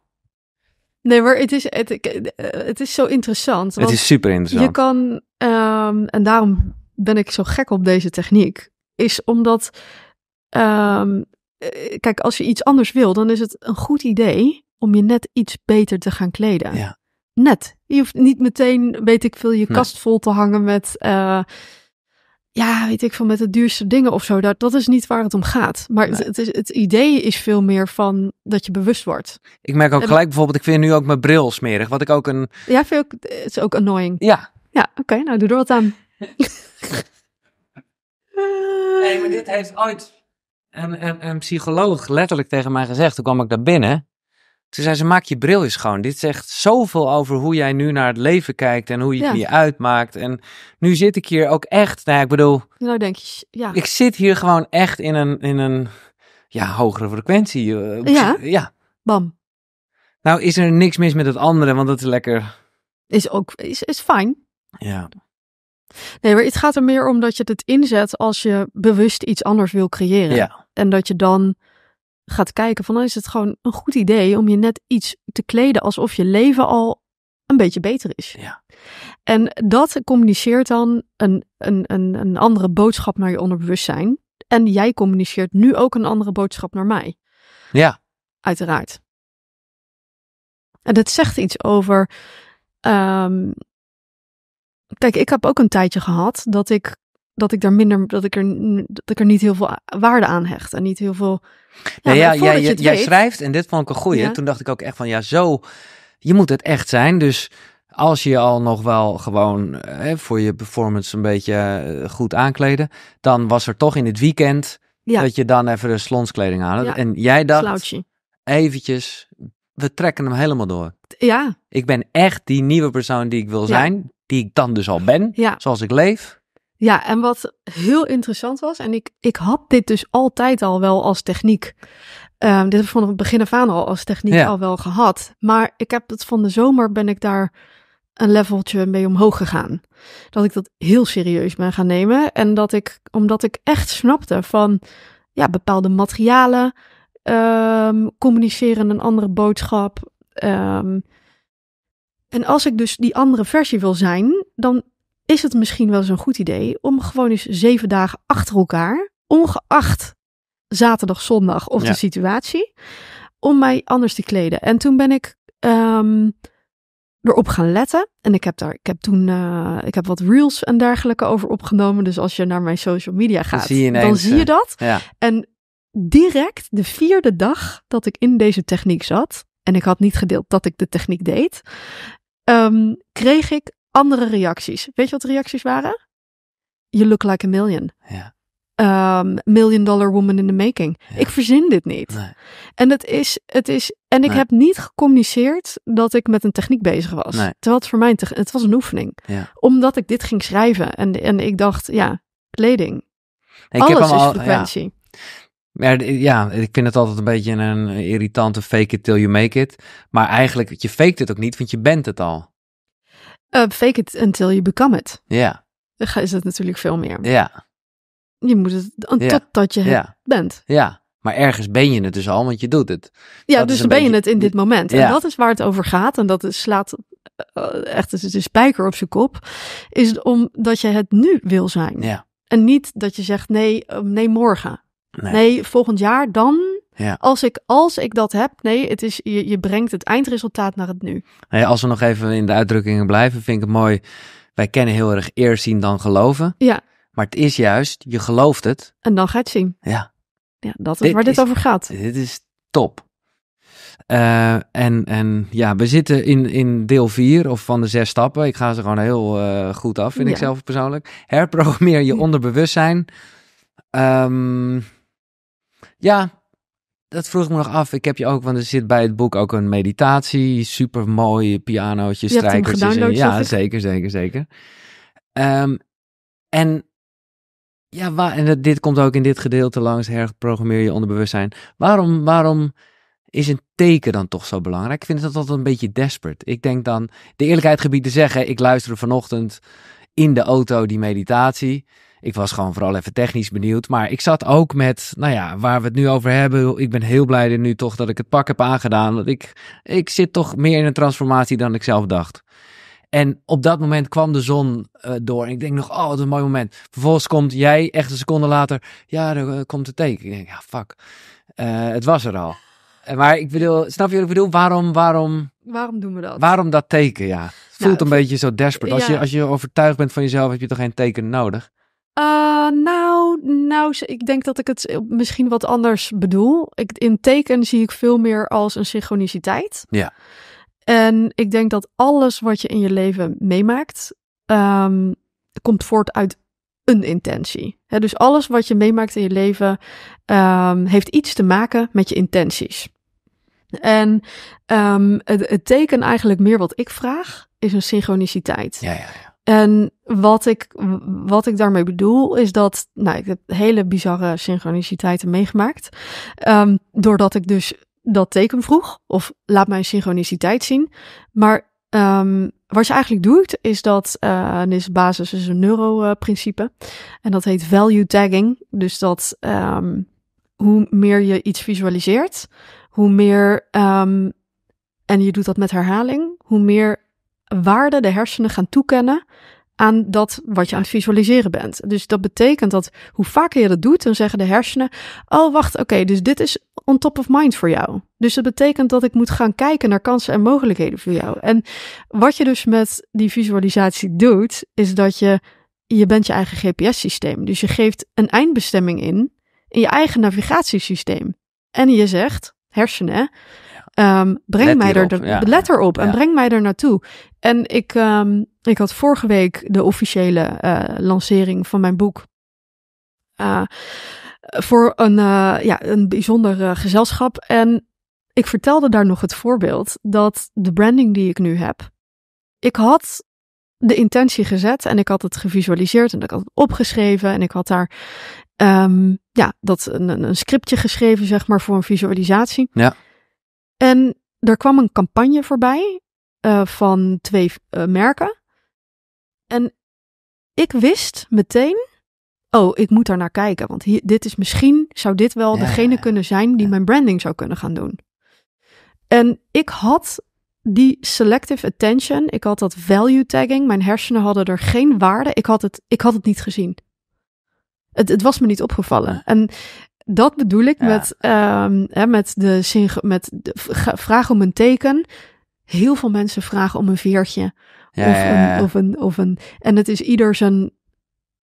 Nee, maar het is, het, eh, het is zo interessant. Het is super interessant. Je kan, ehm, en daarom ben ik zo gek op deze techniek, is omdat, ehm, eh, kijk, als je iets anders wil, dan is het een goed idee om je net iets beter te gaan kleden. Ja. Net. Je hoeft niet meteen, weet ik veel, je kast vol te hangen met, uh, ja, weet ik veel, met de duurste dingen of zo. Dat, dat is niet waar het om gaat. Maar het, het idee is veel meer van dat je bewust wordt. Ik merk ook gelijk bijvoorbeeld, ik vind nu ook mijn bril smerig. Wat ik ook een. Ja, vind ik, het is ook annoying. Ja. Ja, oké, nou doe er wat aan. Nee, maar dit heeft ooit een, een, een, psycholoog letterlijk tegen mij gezegd. Toen kwam ik daar binnen. Toen zei ze, maak je bril eens gewoon Dit zegt zoveel over hoe jij nu naar het leven kijkt en hoe je ja. je uitmaakt. En nu zit ik hier ook echt, nou ik bedoel... Nou denk je, ja. Ik zit hier gewoon echt in een, in een ja, hogere frequentie. Eh, ja? Ja. Bam. Nou is er niks mis met het andere, want dat is lekker... Is ook, is, is fijn. Ja. Nee, maar het gaat er meer om dat je het inzet als je bewust iets anders wil creëren. Ja. En dat je dan gaat kijken, van dan is het gewoon een goed idee om je net iets te kleden alsof je leven al een beetje beter is. Ja. En dat communiceert dan een, een, een, een andere boodschap naar je onderbewustzijn. En jij communiceert nu ook een andere boodschap naar mij. Ja. Uiteraard. En dat zegt iets over. Ehm, kijk, ik heb ook een tijdje gehad dat ik dat ik daar minder, dat ik er, dat ik er niet heel veel waarde aan hecht en niet heel veel. Ja, ja, ja, jij schrijft en dit vond ik een goede Toen dacht ik ook echt van ja, zo, je moet het echt zijn. Dus als je al nog wel gewoon hè, eh, voor je performance een beetje eh, goed aankleden, dan was er toch in het weekend dat je dan even de slonskleding aan had. En jij dacht Slouchy. eventjes, we trekken hem helemaal door. Ja. Ik ben echt die nieuwe persoon die ik wil zijn, die ik dan dus al ben, zoals ik leef. Ja, en wat heel interessant was, en ik, ik had dit dus altijd al wel als techniek. Ehm, dit heb ik vanaf het begin af aan al als techniek al wel gehad. Maar ik heb het van de zomer ben ik daar een leveltje mee omhoog gegaan. Dat ik dat heel serieus ben gaan nemen. En dat ik, omdat ik echt snapte van ja, bepaalde materialen, ehm, communiceren een andere boodschap. Ehm. en als ik dus die andere versie wil zijn, dan is het misschien wel eens een goed idee om gewoon eens zeven dagen achter elkaar, ongeacht zaterdag, zondag of de situatie, om mij anders te kleden. En toen ben ik ehm, erop gaan letten. En ik heb daar, ik heb toen, eh, ik heb wat reels en dergelijke over opgenomen. Dus als je naar mijn social media gaat, zie dan zie je eh, dat. En direct de vierde dag dat ik in deze techniek zat, en ik had niet gedeeld dat ik de techniek deed, ehm, kreeg ik andere reacties. Weet je wat de reacties waren? You look like a million. Ja. Ehm, million dollar woman in the making. Ik verzin dit niet. Nee. En het is, het is, en ik heb niet gecommuniceerd dat ik met een techniek bezig was. Terwijl het voor mij, het was een oefening. Omdat ik dit ging schrijven en, en ik dacht, ja, kleding. Ik Alles heb is al, frequentie. Ja. ik vind het altijd een beetje een irritante fake it till you make it. Maar eigenlijk, je faked het ook niet, want je bent het al. Uh, fake it until you become it. Ja. Dan is het natuurlijk veel meer. Ja. Je moet het totdat je het bent. Ja. Maar ergens ben je het dus al, want je doet het. Ja, dus ben je het in dit moment. En dat is waar het over gaat. En dat slaat eh, echt de spijker op zijn kop. Is omdat je het nu wil zijn. Ja. En niet dat je zegt nee, eh, nee morgen. nee. volgend jaar dan ja. Als, ik, als ik dat heb, nee, het is, je, je brengt het eindresultaat naar het nu. als we nog even in de uitdrukkingen blijven, vind ik het mooi. Wij kennen heel erg eer zien dan geloven. Ja. Maar het is juist, je gelooft het. En dan ga je het zien. Ja. Ja, dat is waar dit over gaat. Dit is top. Eh, en, en ja, we zitten in, in deel 4 of van de zes stappen. Ik ga ze gewoon heel eh, goed af, vind ik zelf persoonlijk. Herprogrammeer je onderbewustzijn. Ehm, ja, dat vroeg me nog af. Ik heb je ook, want er zit bij het boek ook een meditatie. Super mooie pianootjes, strijkertjes. En, ja, zeker, zeker, zeker. Ehm, en ja, waar, en dit komt ook in dit gedeelte langs. Herprogrammeer je onderbewustzijn. Waarom, waarom is een teken dan toch zo belangrijk? Ik vind dat altijd een beetje desperate. Ik denk dan, de eerlijkheid gebied te zeggen, ik luisterde vanochtend in de auto die meditatie. Ik was gewoon vooral even technisch benieuwd. Maar ik zat ook met, nou ja, waar we het nu over hebben. Ik ben heel blij nu toch dat ik het pak heb aangedaan. Dat ik, ik zit toch meer in een transformatie dan ik zelf dacht. En op dat moment kwam de zon eh, door. En ik denk nog, oh, wat een mooi moment. Vervolgens komt jij, echt een seconde later, ja, er eh, komt de teken. Ik denk, ja, fuck. Eh, het was er al. Maar ik bedoel, snap je wat ik bedoel? Waarom, waarom... Waarom doen we dat? Waarom dat teken, ja. Het voelt nou, een beetje zo desperate. Als, je, als je overtuigd bent van jezelf, heb je toch geen teken nodig? Eh, nou, nou, ik denk dat ik het misschien wat anders bedoel. Ik, in teken zie ik veel meer als een synchroniciteit. Ja. En ik denk dat alles wat je in je leven meemaakt, ehm, komt voort uit een intentie. dus alles wat je meemaakt in je leven ehm, heeft iets te maken met je intenties. En ehm, het, het, teken eigenlijk meer wat ik vraag is een synchroniciteit. Ja, ja, ja. En wat ik, wat ik daarmee bedoel is dat, nou, ik heb hele bizarre synchroniciteiten meegemaakt. Ehm, doordat ik dus dat teken vroeg, of laat mijn synchroniciteit zien. Maar ehm, wat je eigenlijk doet, is dat, uh, en is basis is een neuroprincipe. En dat heet value tagging. Dus dat ehm, hoe meer je iets visualiseert, hoe meer, en je doet dat met herhaling, hoe meer waarde de hersenen gaan toekennen aan dat wat je aan het visualiseren bent. Dus dat betekent dat hoe vaker je dat doet, dan zeggen de hersenen: Oh, wacht, oké, dus dit is on top of mind voor jou. Dus dat betekent dat ik moet gaan kijken naar kansen en mogelijkheden voor jou. En wat je dus met die visualisatie doet, is dat je je bent je eigen GPS-systeem. Dus je geeft een eindbestemming in in je eigen navigatiesysteem. En je zegt: hersenen, Ehm, breng mij er, de letter op en breng mij er naartoe. En ik, ehm, ik had vorige week de officiële eh, lancering van mijn boek. Eh, voor een, uh, ja, een bijzonder gezelschap. En ik vertelde daar nog het voorbeeld dat de branding die ik nu heb. Ik had de intentie gezet en ik had het gevisualiseerd en ik had het opgeschreven en ik had daar ehm, ja, dat een, een scriptje geschreven, zeg maar, voor een visualisatie. Ja. En er kwam een campagne voorbij eh, van twee eh, merken. En ik wist meteen, oh, ik moet daar naar kijken. Want hier, dit is misschien, zou dit wel degene kunnen zijn die mijn branding zou kunnen gaan doen. En ik had die selective attention, ik had dat value tagging, mijn hersenen hadden er geen waarde. Ik had het, ik had het niet gezien. Het, het was me niet opgevallen. En dat bedoel ik met, um, hè, met de, met vraag om een teken. Heel veel mensen vragen om een veertje. of, Een, of, een, of een. En het is ieder zijn.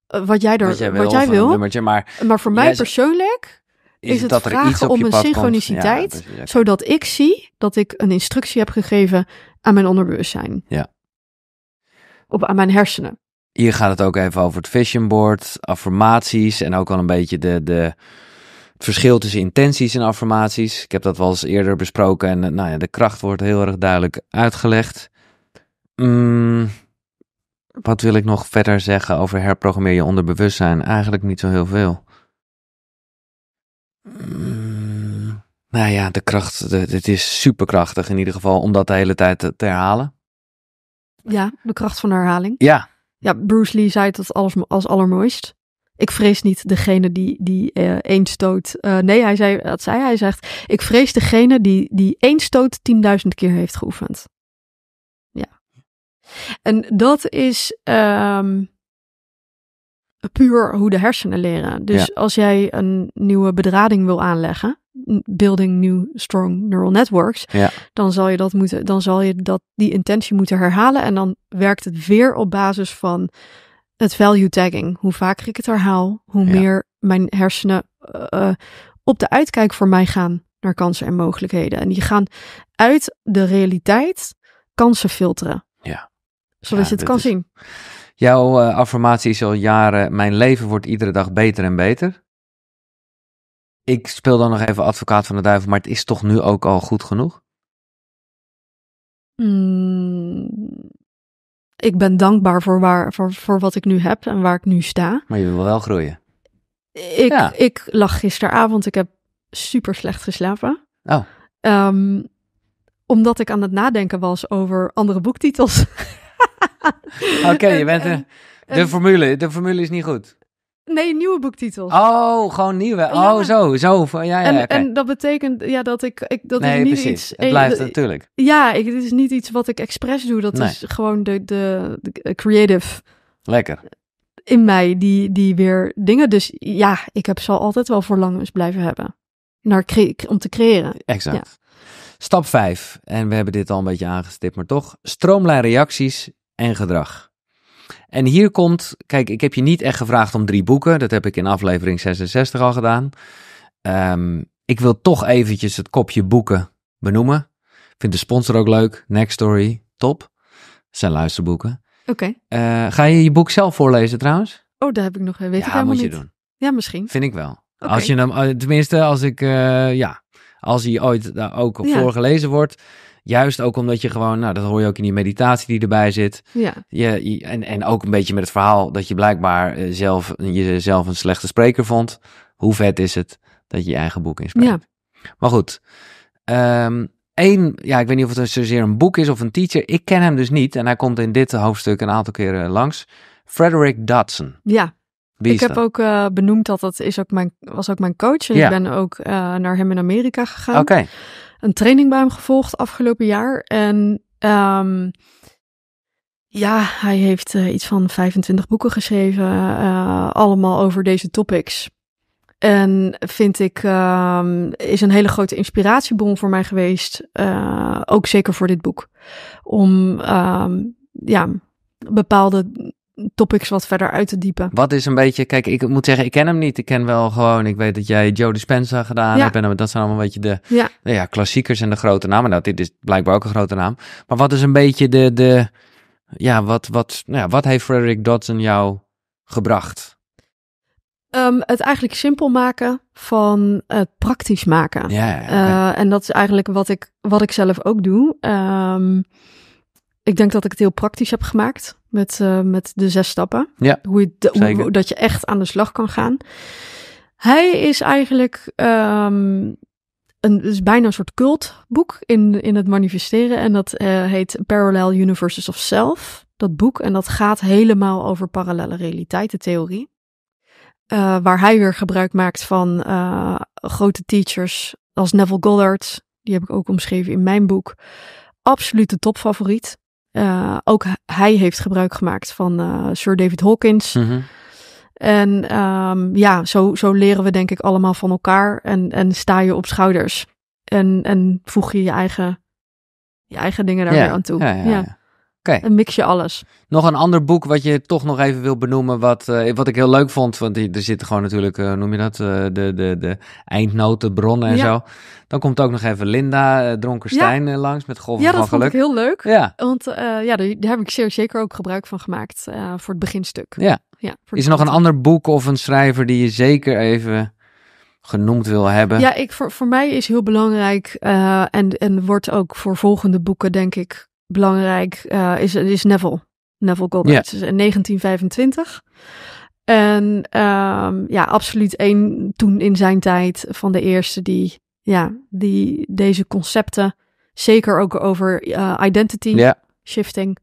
Eh, wat jij, er, wat jij wil. Nummertje, maar, maar voor mij persoonlijk is, het dat vragen er iets om een synchroniciteit. zodat ik zie dat ik een instructie heb gegeven aan mijn onderbewustzijn. Ja. Op, aan mijn hersenen. Hier gaat het ook even over het vision board, affirmaties en ook al een beetje de, de het verschil tussen intenties en affirmaties. Ik heb dat wel eens eerder besproken en nou ja, de kracht wordt heel erg duidelijk uitgelegd. Mm, wat wil ik nog verder zeggen over herprogrammeer je onderbewustzijn? Eigenlijk niet zo heel veel. Mm, nou ja, de kracht, het is superkrachtig in ieder geval om dat de hele tijd te, herhalen. Ja, de kracht van herhaling. Ja. Ja, Bruce Lee zei het als, als allermooist. Ik vrees niet degene die, die eh, één stoot. Eh, nee, hij zei, dat zei hij. zegt, ik vrees degene die, die één stoot 10.000 keer heeft geoefend. Ja. En dat is ehm, puur hoe de hersenen leren. Dus als jij een nieuwe bedrading wil aanleggen, building new strong neural networks, dan zal je dat moeten, dan zal je dat die intentie moeten herhalen en dan werkt het weer op basis van het value tagging. Hoe vaker ik het herhaal, hoe meer mijn hersenen eh, eh, op de uitkijk voor mij gaan naar kansen en mogelijkheden. En die gaan uit de realiteit kansen filteren. Ja. Zodat je het kan zien. Jouw eh, affirmatie is al jaren: Mijn leven wordt iedere dag beter en beter. Ik speel dan nog even advocaat van de duivel, maar het is toch nu ook al goed genoeg? Mm ik ben dankbaar voor, waar, voor, voor wat ik nu heb en waar ik nu sta. Maar je wil wel groeien. Ik, ik lag gisteravond, ik heb super slecht geslapen. Oh. Ehm, omdat ik aan het nadenken was over andere boektitels. Oké, je bent de, de formule. De formule is niet goed. Nee, nieuwe boektitels. Oh, gewoon nieuwe. Oh, zo, zo. Ja, ja, en, en dat betekent ja, dat ik... ik dat nee, is niet precies. het eh, blijft natuurlijk. Ja, ik, het is niet iets wat ik expres doe. Dat is gewoon de, de, creative... Lekker. In mij, die, die weer dingen... Dus ja, ik heb, zal altijd wel verlangens blijven hebben. Naar om te creëren. Exact. Stap 5. En we hebben dit al een beetje aangestipt, maar toch. Stroomlijn reacties en gedrag. En hier komt, kijk, ik heb je niet echt gevraagd om drie boeken. Dat heb ik in aflevering 66 al gedaan. Ehm, ik wil toch eventjes het kopje boeken benoemen. vind de sponsor ook leuk. Next Story, top. zijn luisterboeken. Oké. Eh, ga je je boek zelf voorlezen trouwens? Oh, daar heb ik nog, eh, weet ja, ik helemaal moet je niet. doen. Ja, misschien. Vind ik wel. Als je hem, eh, tenminste, als ik, ja, als hij ooit daar ook ja. voorgelezen wordt, Juist ook omdat je gewoon, nou, dat hoor je ook in die meditatie die erbij zit. Ja. Je, en, en ook een beetje met het verhaal dat je blijkbaar eh, zelf, jezelf een slechte spreker vond. Hoe vet is het dat je je eigen boek inspreekt? Ja. Maar goed, um, ja, ik weet niet of het zozeer een boek is of een teacher. Ik ken hem dus niet. En hij komt in dit hoofdstuk een aantal keren langs. Frederick Dodson. Ja. Wie ik heb ook eh, benoemd dat dat is ook mijn, was ook mijn coach. En ja. ik ben ook eh, naar hem in Amerika gegaan. Oké een training bij hem gevolgd afgelopen jaar. En ehm, ja, hij heeft eh, iets van 25 boeken geschreven, eh, allemaal over deze topics. En vind ik, ehm, is een hele grote inspiratiebron voor mij geweest. Eh, ook zeker voor dit boek. Om ehm, ja, bepaalde topics wat verder uit te diepen. Wat is een beetje, kijk, ik moet zeggen, ik ken hem niet. Ik ken wel gewoon, ik weet dat jij Joe Dispenza gedaan hebt. En dat zijn allemaal een beetje de ja. Nou ja, klassiekers en de grote namen. Nou, dit is blijkbaar ook een grote naam. Maar wat is een beetje de, de ja, wat, wat, nou ja, wat heeft Frederick Dodson jou gebracht? Ehm, het eigenlijk simpel maken van het praktisch maken. Ja, eh, en dat is eigenlijk wat ik, wat ik zelf ook doe. Ehm, ik denk dat ik het heel praktisch heb gemaakt met, eh, met de zes stappen. Ja, hoe, je de, dat je echt aan de slag kan gaan. Hij is eigenlijk ehm, een, is bijna een soort cultboek in, in het manifesteren. En dat eh, heet Parallel Universes of Self, dat boek. En dat gaat helemaal over parallele realiteitentheorie. Eh, waar hij weer gebruik maakt van grote teachers als Neville Goddard. Die heb ik ook omschreven in mijn boek. Absoluut de topfavoriet. Eh, ook hij heeft gebruik gemaakt van eh, Sir David Hawkins. Mhm. En ehm, ja, zo, zo leren we denk ik allemaal van elkaar en, en sta je op schouders. En, en voeg je je eigen, je eigen dingen daar weer aan toe. ja, ja. Een mixje alles. Nog een ander boek wat je toch nog even wil benoemen, wat, eh, wat ik heel leuk vond. Want er zitten gewoon natuurlijk, uh, noem je dat, eh, de, de, de eindnoten, bronnen en zo. Dan komt ook nog even Linda Dronkerstein langs met golven van geluk. Ja, dat vond ik heel leuk. Ja. Want ja, daar, heb ik zeer zeker ook gebruik van gemaakt voor het beginstuk. Ja. ja Is er nog een ander boek of een schrijver die je zeker even genoemd wil hebben. Ja, ik, voor, voor mij is heel belangrijk en, en wordt ook voor volgende boeken, denk ik, belangrijk uh, is, is Neville. Neville Goddard. in 1925. En ehm, ja, absoluut één toen in zijn tijd van de eerste die, ja, die deze concepten, zeker ook over eh, identity shifting,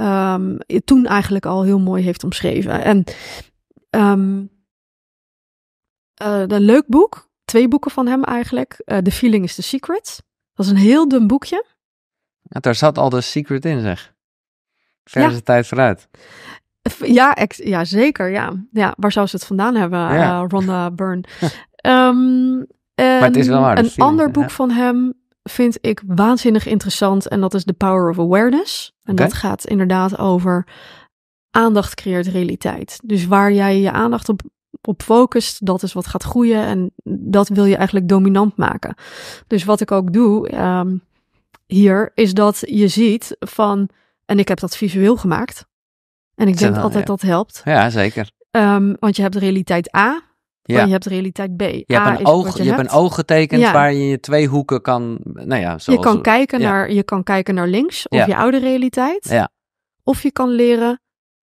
um, toen eigenlijk al heel mooi heeft omschreven. En ehm, eh, een leuk boek, twee boeken van hem eigenlijk. the Feeling is the Secret. Dat is een heel dun boekje. Ja, daar zat al de secret in, zeg. Ver is de tijd vooruit. Ja, ex ja zeker. Ja. ja, waar zou ze het vandaan hebben, Ronda eh, Rhonda Byrne? Ehm, maar het is wel ehm, Een ander boek van hem vind ik waanzinnig interessant en dat is The Power of Awareness. En dat gaat inderdaad over aandacht creëert realiteit. Dus waar jij je aandacht op, op focust, dat is wat gaat groeien en dat wil je eigenlijk dominant maken. Dus wat ik ook doe, ehm, hier is dat je ziet van, en ik heb dat visueel gemaakt. En ik denk altijd dat helpt. Ja, zeker. Ehm, want je hebt realiteit A ja. je hebt realiteit B. Je A hebt een, oog, je, je hebt een oog getekend waar je je twee hoeken kan. Nou ja, zoals, je, kan kijken naar, je kan kijken naar links of je oude realiteit. Of je kan leren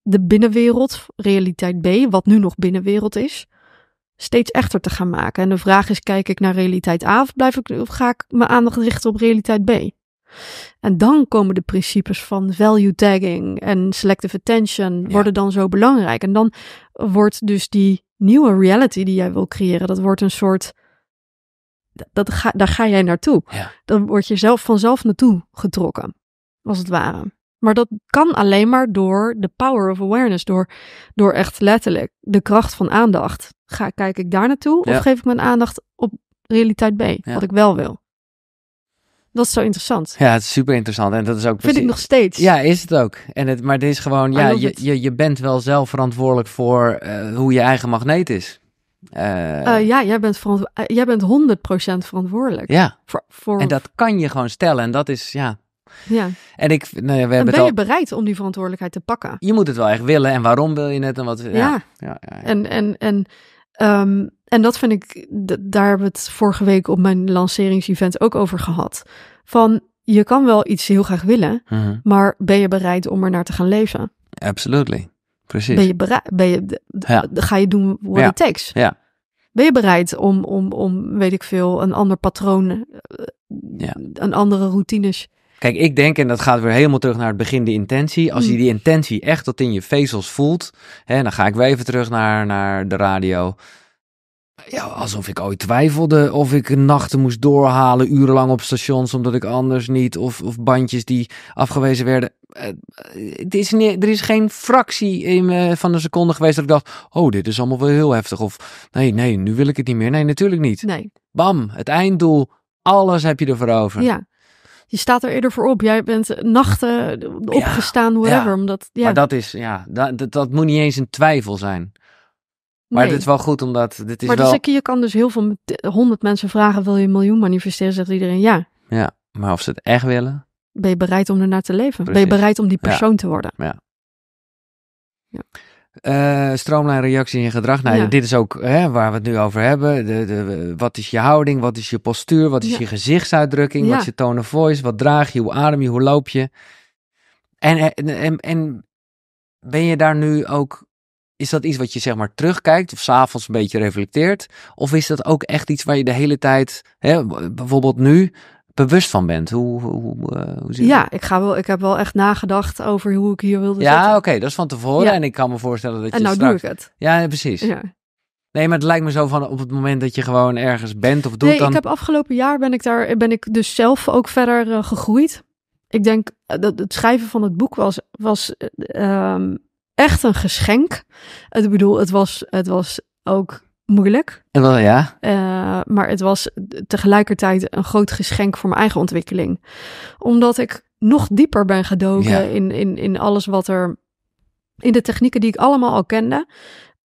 de binnenwereld, realiteit B, wat nu nog binnenwereld is, steeds echter te gaan maken. En de vraag is: kijk ik naar realiteit A of, blijf ik, of ga ik mijn aandacht richten op realiteit B? En dan komen de principes van value tagging en selective attention worden dan zo belangrijk. En dan wordt dus die nieuwe reality die jij wil creëren, dat wordt een soort dat daar ga jij naartoe. Dan word je zelf vanzelf naartoe getrokken, als het ware. Maar dat kan alleen maar door de power of awareness, door, door echt letterlijk de kracht van aandacht. Ga, kijk ik daar naartoe of geef ik mijn aandacht op realiteit B, wat ik wel wil? Dat is zo interessant. Ja, het is super interessant. En dat is ook. Vind ik nog steeds. Ja, is het ook. En het, maar het is gewoon, ja, je, je, je bent wel zelf verantwoordelijk voor eh, hoe je eigen magneet is. Eh, eh, ja, jij bent, jij bent 100% verantwoordelijk. Ja. Voor, En dat kan je gewoon stellen. En dat is, ja. Ja. En ik, nou ja, we en ben je bereid om die verantwoordelijkheid te pakken? Je moet het wel echt willen. En waarom wil je het? En wat. Ja. ja. ja en, en, en ehm, en dat vind ik, daar hebben we het vorige week op mijn lanceringsevent ook over gehad. Van je kan wel iets heel graag willen, mhm. maar ben je bereid om er naar te gaan leven? Absolutely. Precies. Ben je bereid? Ben je, Ga je doen what ja. takes? Ja. Ben je bereid om, om, om, weet ik veel, een ander patroon, eh, ja. een andere routines? Kijk, ik denk, en dat gaat weer helemaal terug naar het begin, de intentie. Als je mm. die intentie echt tot in je vezels voelt, hè, dan ga ik weer even terug naar, naar de radio. Ja, alsof ik ooit twijfelde of ik nachten moest doorhalen, urenlang op stations, omdat ik anders niet, of, of bandjes die afgewezen werden. Uh, het is er is geen fractie in, eh, van een seconde geweest dat ik dacht, oh, dit is allemaal wel heel heftig. Of nee, nee, nu wil ik het niet meer. Nee, natuurlijk niet. Nee. Bam, het einddoel, alles heb je ervoor over. Ja. Je staat er eerder voor op. Jij bent nachten opgestaan, whatever. Omdat, ja. Maar dat is, ja, dat, dat moet niet eens een twijfel zijn. Maar het dit is wel goed, omdat dit is maar dus wel... ik je kan dus heel veel, honderd mensen vragen, wil je een miljoen manifesteren? Zegt iedereen ja. Ja, maar of ze het echt willen... Ben je bereid om ernaar te leven? Ben je bereid om die persoon te worden? Ja. ja. Eh, stroomlijn reactie in gedrag. Nou, ja. dit is ook hè, waar we het nu over hebben. De, de, wat is je houding? Wat is je postuur? Wat is je gezichtsuitdrukking? Wat is je tone of voice? Wat draag je? Hoe adem je? Hoe loop je? en, en, en ben je daar nu ook is dat iets wat je zeg maar terugkijkt of s'avonds een beetje reflecteert? Of is dat ook echt iets waar je de hele tijd, hè, bijvoorbeeld nu, bewust van bent? Hoe, hoe, hoe eh, zit ja, ik, ga wel, ik heb wel echt nagedacht over hoe ik hier wilde Ja, oké, dat is van tevoren. En ik kan me voorstellen dat je nou straks... doe ik het. Ja, precies. Ja. Nee, maar het lijkt me zo van op het moment dat je gewoon ergens bent of doet nee, dan... ik heb afgelopen jaar ben ik daar, ben ik dus zelf ook verder eh, gegroeid. Ik denk eh, dat het schrijven van het boek was, was ehm, echt een geschenk. Ik bedoel, het was, het was ook moeilijk. Wel ja. Eh, maar het was tegelijkertijd een groot geschenk voor mijn eigen ontwikkeling. Omdat ik nog dieper ben gedoken in, in, in alles wat er. in de technieken die ik allemaal al kende.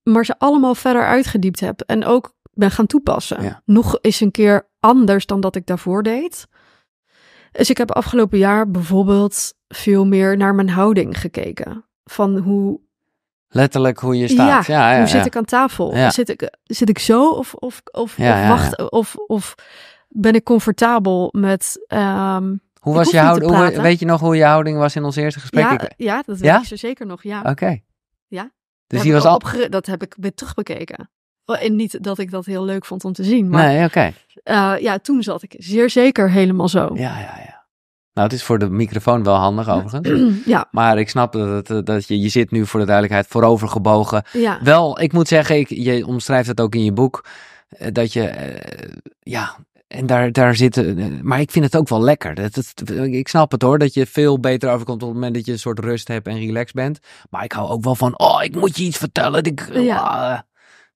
maar ze allemaal verder uitgediept heb. En ook ben gaan toepassen. Nog eens een keer anders dan dat ik daarvoor deed. Dus ik heb afgelopen jaar bijvoorbeeld veel meer naar mijn houding gekeken van hoe... Letterlijk hoe je staat. Ja, ja, hoe zit ik aan tafel? Zit, ik, zit ik zo of, of, of, wacht... Of, of ben ik comfortabel met... Ehm, hoe was je houding? weet je nog hoe je houding was in ons eerste gesprek? Ja, ja dat weet ik zo zeker nog, ja. Oké. Ja. Dus die was al... dat heb ik weer terugbekeken. En niet dat ik dat heel leuk vond om te zien. Maar, nee, oké. Eh, ja, toen zat ik zeer zeker helemaal zo. Ja, ja, ja. Nou, het is voor de microfoon wel handig overigens. Ja. Maar ik snap dat, eh, dat je, je zit nu voor de duidelijkheid voorovergebogen. Ja. Wel, ik moet zeggen, ik, je omschrijft het ook in je boek. Eh, dat je, eh, ja, en daar, daar zitten. Maar ik vind het ook wel lekker. Dat, ik snap het hoor, dat je veel beter overkomt op het moment dat je een soort rust hebt en relaxed bent. Maar ik hou ook wel van, oh, ik moet je iets vertellen. Ik, ja.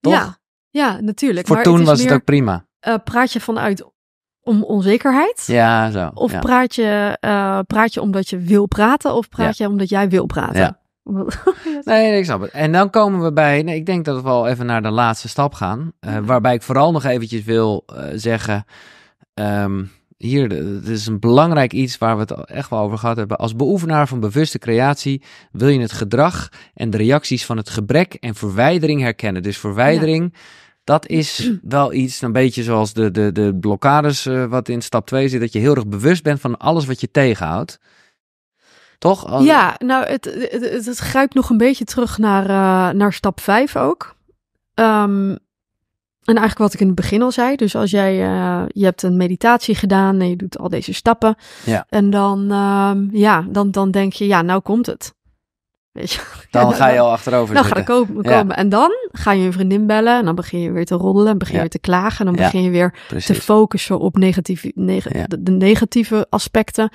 toch? Ja. ja. natuurlijk. Voor maar toen het was het ook prima. praat je vanuit om onzekerheid? Ja, zo. Of Praat, je, eh, praat je omdat je wil praten of praat je omdat jij wil praten? nee, ik snap het. En dan komen we bij, nee, ik denk dat we al even naar de laatste stap gaan. Eh, waarbij ik vooral nog eventjes wil eh, zeggen, ehm, hier, het is een belangrijk iets waar we het echt wel over gehad hebben. Als beoefenaar van bewuste creatie wil je het gedrag en de reacties van het gebrek en verwijdering herkennen. Dus verwijdering... Dat is wel iets, een beetje zoals de, de, de blokkades eh, wat in stap 2 zit, dat je heel erg bewust bent van alles wat je tegenhoudt. Toch? Ja, nou, het, het, grijpt nog een beetje terug naar, eh, naar stap 5 ook. Ehm, en eigenlijk wat ik in het begin al zei. Dus als jij, eh, je hebt een meditatie gedaan en je doet al deze stappen. Ja. En dan, ehm, ja, dan, dan denk je, ja, nou komt het. Dan ga je al achterover zitten. Dan ga ik komen. En dan ga je een vriendin bellen. En dan begin je weer te roddelen. En begin je weer te klagen. En dan begin je weer te focussen op negatieve, de, negatieve aspecten.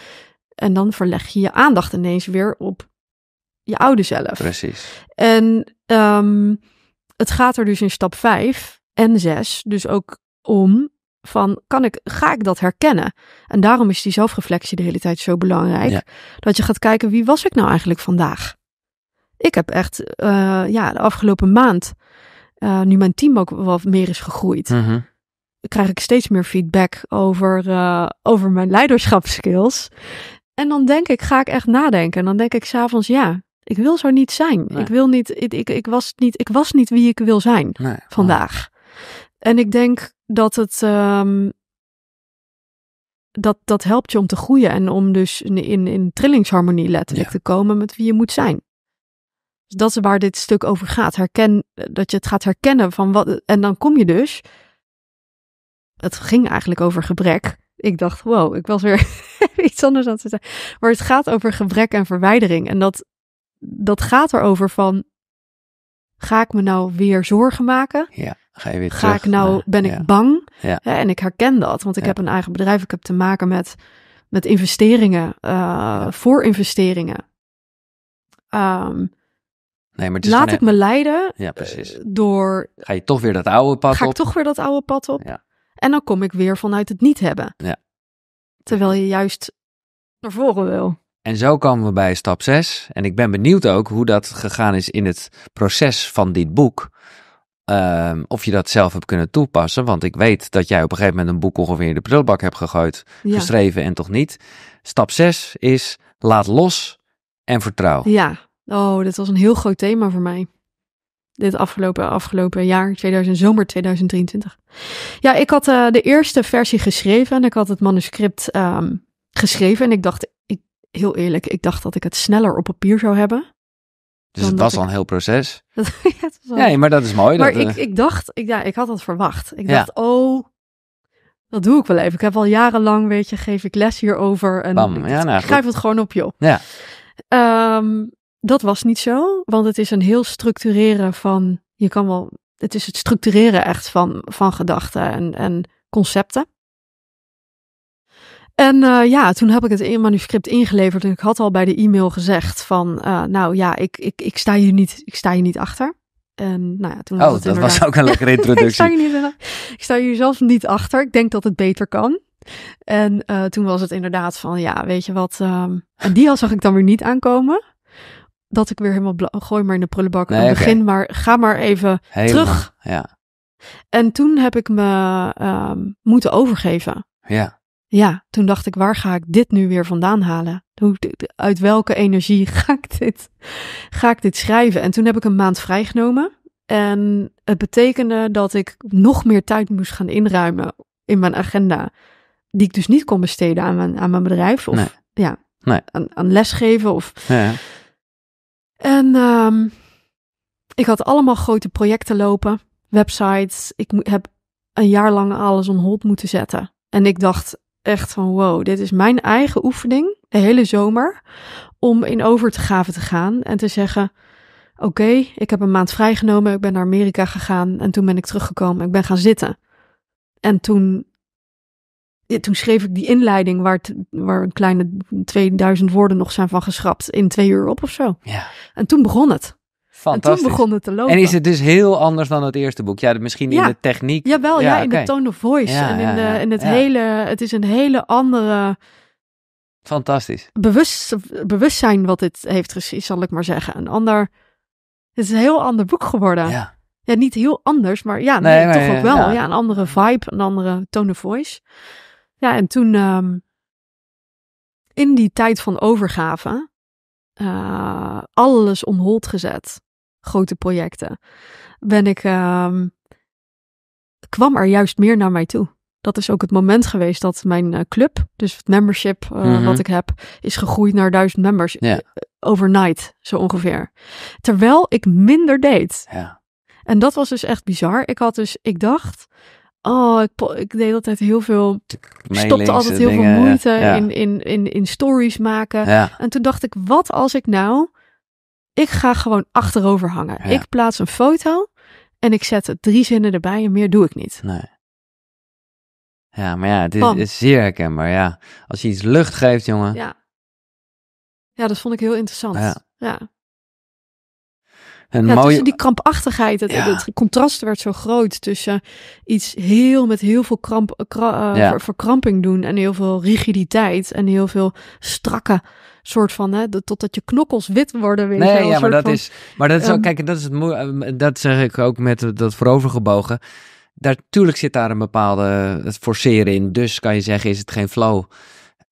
En dan verleg je je aandacht ineens weer op je oude zelf. Precies. En ehm, het gaat er dus in stap 5 en 6 dus ook om van kan ik, ga ik dat herkennen? En daarom is die zelfreflectie de hele tijd zo belangrijk. Dat je gaat kijken wie was ik nou eigenlijk vandaag? ik heb echt eh, ja, de afgelopen maand, eh, nu mijn team ook wat meer is gegroeid, mhm. krijg ik steeds meer feedback over, eh, over mijn leiderschapskills. En dan denk ik, ga ik echt nadenken. En dan denk ik s'avonds, ja, ik wil zo niet zijn. Ik wil niet ik, ik, was niet, ik was niet wie ik wil zijn vandaag. En ik denk dat het. Ehm, dat, dat helpt je om te groeien en om dus in, in, trillingsharmonie letterlijk te komen met wie je moet zijn. Dus dat is waar dit stuk over gaat. Herken, dat je het gaat herkennen van wat. En dan kom je dus. Het ging eigenlijk over gebrek. Ik dacht, wow, ik was weer iets anders aan te zeggen. Maar het gaat over gebrek en verwijdering. En dat, dat gaat erover van. Ga ik me nou weer zorgen maken? Ja, ga je weer Ga ik nou, ben ik bang? Ja. en ik herken dat, want ik heb een eigen bedrijf. Ik heb te maken met, met investeringen, uh, voor investeringen. Ehm, Nee, maar Laat ik me leiden ja, precies. Eh, door... Ga je toch weer dat oude pad op? Ga ik toch weer dat oude pad op? Ja. En dan kom ik weer vanuit het niet hebben. Ja. Terwijl je juist naar voren wil. En zo komen we bij stap 6. En ik ben benieuwd ook hoe dat gegaan is in het proces van dit boek. Ehm, of je dat zelf hebt kunnen toepassen. Want ik weet dat jij op een gegeven moment een boek ongeveer in de prullenbak hebt gegooid, geschreven en toch niet. Stap 6 is laat los en vertrouw. Ja, Oh, dit was een heel groot thema voor mij. Dit afgelopen, afgelopen jaar, 2000, zomer 2023. Ja, ik had eh, de eerste versie geschreven en ik had het manuscript ehm, geschreven. En ik dacht, ik, heel eerlijk, ik dacht dat ik het sneller op papier zou hebben. Dus het was al een heel proces. ja, Nee, maar dat is mooi. Maar ik, eh, ik dacht, ik, ja, ik had dat verwacht. Ik dacht, oh, dat doe ik wel even. Ik heb al jarenlang, weet je, geef ik les hierover. En Bam, ik, ja, nou, schrijf het gewoon op, joh. Ja. Ehm, dat was niet zo, want het is een heel structureren van, je kan wel, het is het structureren echt van, van gedachten en, en concepten. En eh, ja, toen heb ik het in manuscript ingeleverd en ik had al bij de e-mail gezegd van, eh, nou ja, ik, ik, ik, sta hier niet, ik sta hier niet achter. En nou ja, toen was oh, dat was ook een lekkere introductie. ik, sta hier niet, ik sta zelfs niet achter. Ik denk dat het beter kan. En eh, toen was het inderdaad van, ja, weet je wat. Ehm, en die al zag ik dan weer niet aankomen dat ik weer helemaal gooi maar in de prullenbak nee, begin, maar ga maar even terug. Ja. En toen heb ik me ehm, moeten overgeven. Ja. Ja, toen dacht ik, waar ga ik dit nu weer vandaan halen? Hoe, uit welke energie ga ik, dit, ga ik dit schrijven? En toen heb ik een maand vrijgenomen. En het betekende dat ik nog meer tijd moest gaan inruimen in mijn agenda. Die ik dus niet kon besteden aan mijn, aan mijn bedrijf. Of ja, nee. Aan, aan lesgeven. Of, ja. En ehm, ik had allemaal grote projecten lopen, websites. Ik heb een jaar lang alles on hold moeten zetten. En ik dacht echt van wow, dit is mijn eigen oefening, de hele zomer, om in over te gaan en te zeggen... Oké, ik heb een maand vrijgenomen, ik ben naar Amerika gegaan en toen ben ik teruggekomen, ik ben gaan zitten. En toen toen schreef ik die inleiding waar, waar een kleine 2000 woorden nog zijn van geschrapt in twee uur op of zo. Ja. En toen begon het. Fantastisch. En toen begon het te lopen. En is het dus heel anders dan het eerste boek? Ja, misschien in de techniek. Jawel, ja, ja in de tone of voice. en in, in het hele, het is een hele andere... Fantastisch. Bewust, bewustzijn wat dit heeft gezien, zal ik maar zeggen. Een ander, het is een heel ander boek geworden. Ja. Ja, niet heel anders, maar ja, toch ook wel. Ja. een andere vibe, een andere tone of voice. Ja, en toen ehm, in die tijd van overgave eh, alles om gezet. Grote projecten. Ben ik, ehm, kwam er juist meer naar mij toe. Dat is ook het moment geweest dat mijn eh, club, dus het membership eh, mhm. wat ik heb, is gegroeid naar duizend members. Overnight, zo ongeveer. Terwijl ik minder deed. En dat was dus echt bizar. Ik had dus, ik dacht, Oh, ik, ik deed altijd heel veel. Stopte altijd eh, heel veel moeite in, in, in, in stories maken. En toen dacht ik, wat als ik nou. Ik ga gewoon achterover hangen. Ik plaats een foto en ik zet drie zinnen erbij en meer doe ik niet. Nee. Ja, maar ja, dit is, is zeer herkenbaar. Ja. Als je iets lucht geeft, jongen. Ja. Ja, dat vond ik heel interessant. Ja. En mooie... die krampachtigheid, het, contrast werd zo groot tussen iets heel met heel veel kramp, eh, verkramping doen en heel veel rigiditeit en heel veel strakke soort van, hè, de, totdat je knokkels wit worden. Weer nee, ja, maar dat, is, maar dat is ook, um, kijk, dat is het ehm, dat zeg ik ook met dat voorovergebogen. Natuurlijk zit daar een bepaalde het forceren in, dus kan je zeggen is het geen flow.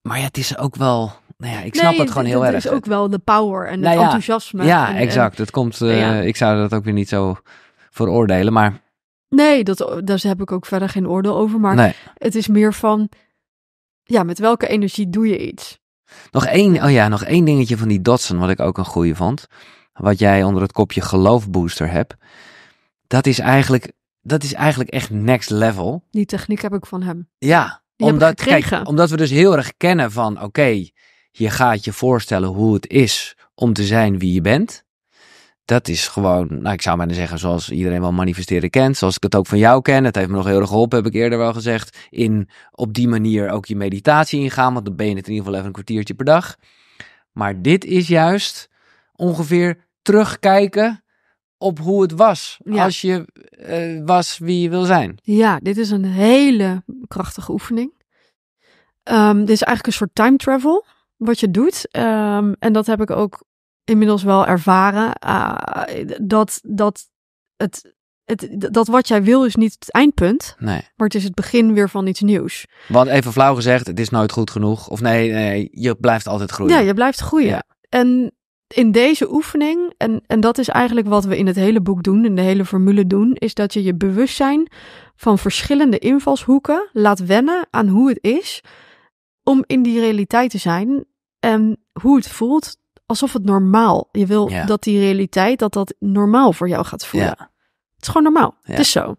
Maar ja, het is ook wel nou ja, ik snap het gewoon heel erg. Het is ook wel de power en het nou enthousiasme. Ja, exact. Het komt, eh, Ik zou dat ook weer niet zo veroordelen, maar... Nee, dat, daar heb ik ook verder geen oordeel over. Maar het is meer van, ja, met welke energie doe je iets? Nog één, oh ja, nog één dingetje van die Dotson wat ik ook een goeie vond. Wat jij onder het kopje geloofbooster hebt. Dat is eigenlijk, dat is eigenlijk echt next level. Die techniek heb ik van hem. Ja, omdat, kijk, omdat we dus heel erg kennen van, oké, je gaat je voorstellen hoe het is om te zijn wie je bent. Dat is gewoon, nou ik zou maar zeggen, zoals iedereen wel manifesteren kent. Zoals ik het ook van jou ken. Het heeft me nog heel erg geholpen, heb ik eerder wel gezegd. In op die manier ook je meditatie ingaan. Want dan ben je het in ieder geval even een kwartiertje per dag. Maar dit is juist ongeveer terugkijken op hoe het was. Als je eh, was wie je wil zijn. Ja, dit is een hele krachtige oefening. Um, dit is eigenlijk een soort time travel wat je doet. Ehm, en dat heb ik ook inmiddels wel ervaren. Uh, dat, dat, het, het, dat wat jij wil is niet het eindpunt. Nee. Maar het is het begin weer van iets nieuws. Want even flauw gezegd, het is nooit goed genoeg. Of nee, nee je blijft altijd groeien. Ja, je blijft groeien. En in deze oefening, en, en dat is eigenlijk wat we in het hele boek doen, in de hele formule doen, is dat je je bewustzijn van verschillende invalshoeken laat wennen aan hoe het is om in die realiteit te zijn en ehm, hoe het voelt, alsof het normaal. Je wil dat die realiteit, dat dat normaal voor jou gaat voelen. Het is gewoon normaal. Het is zo.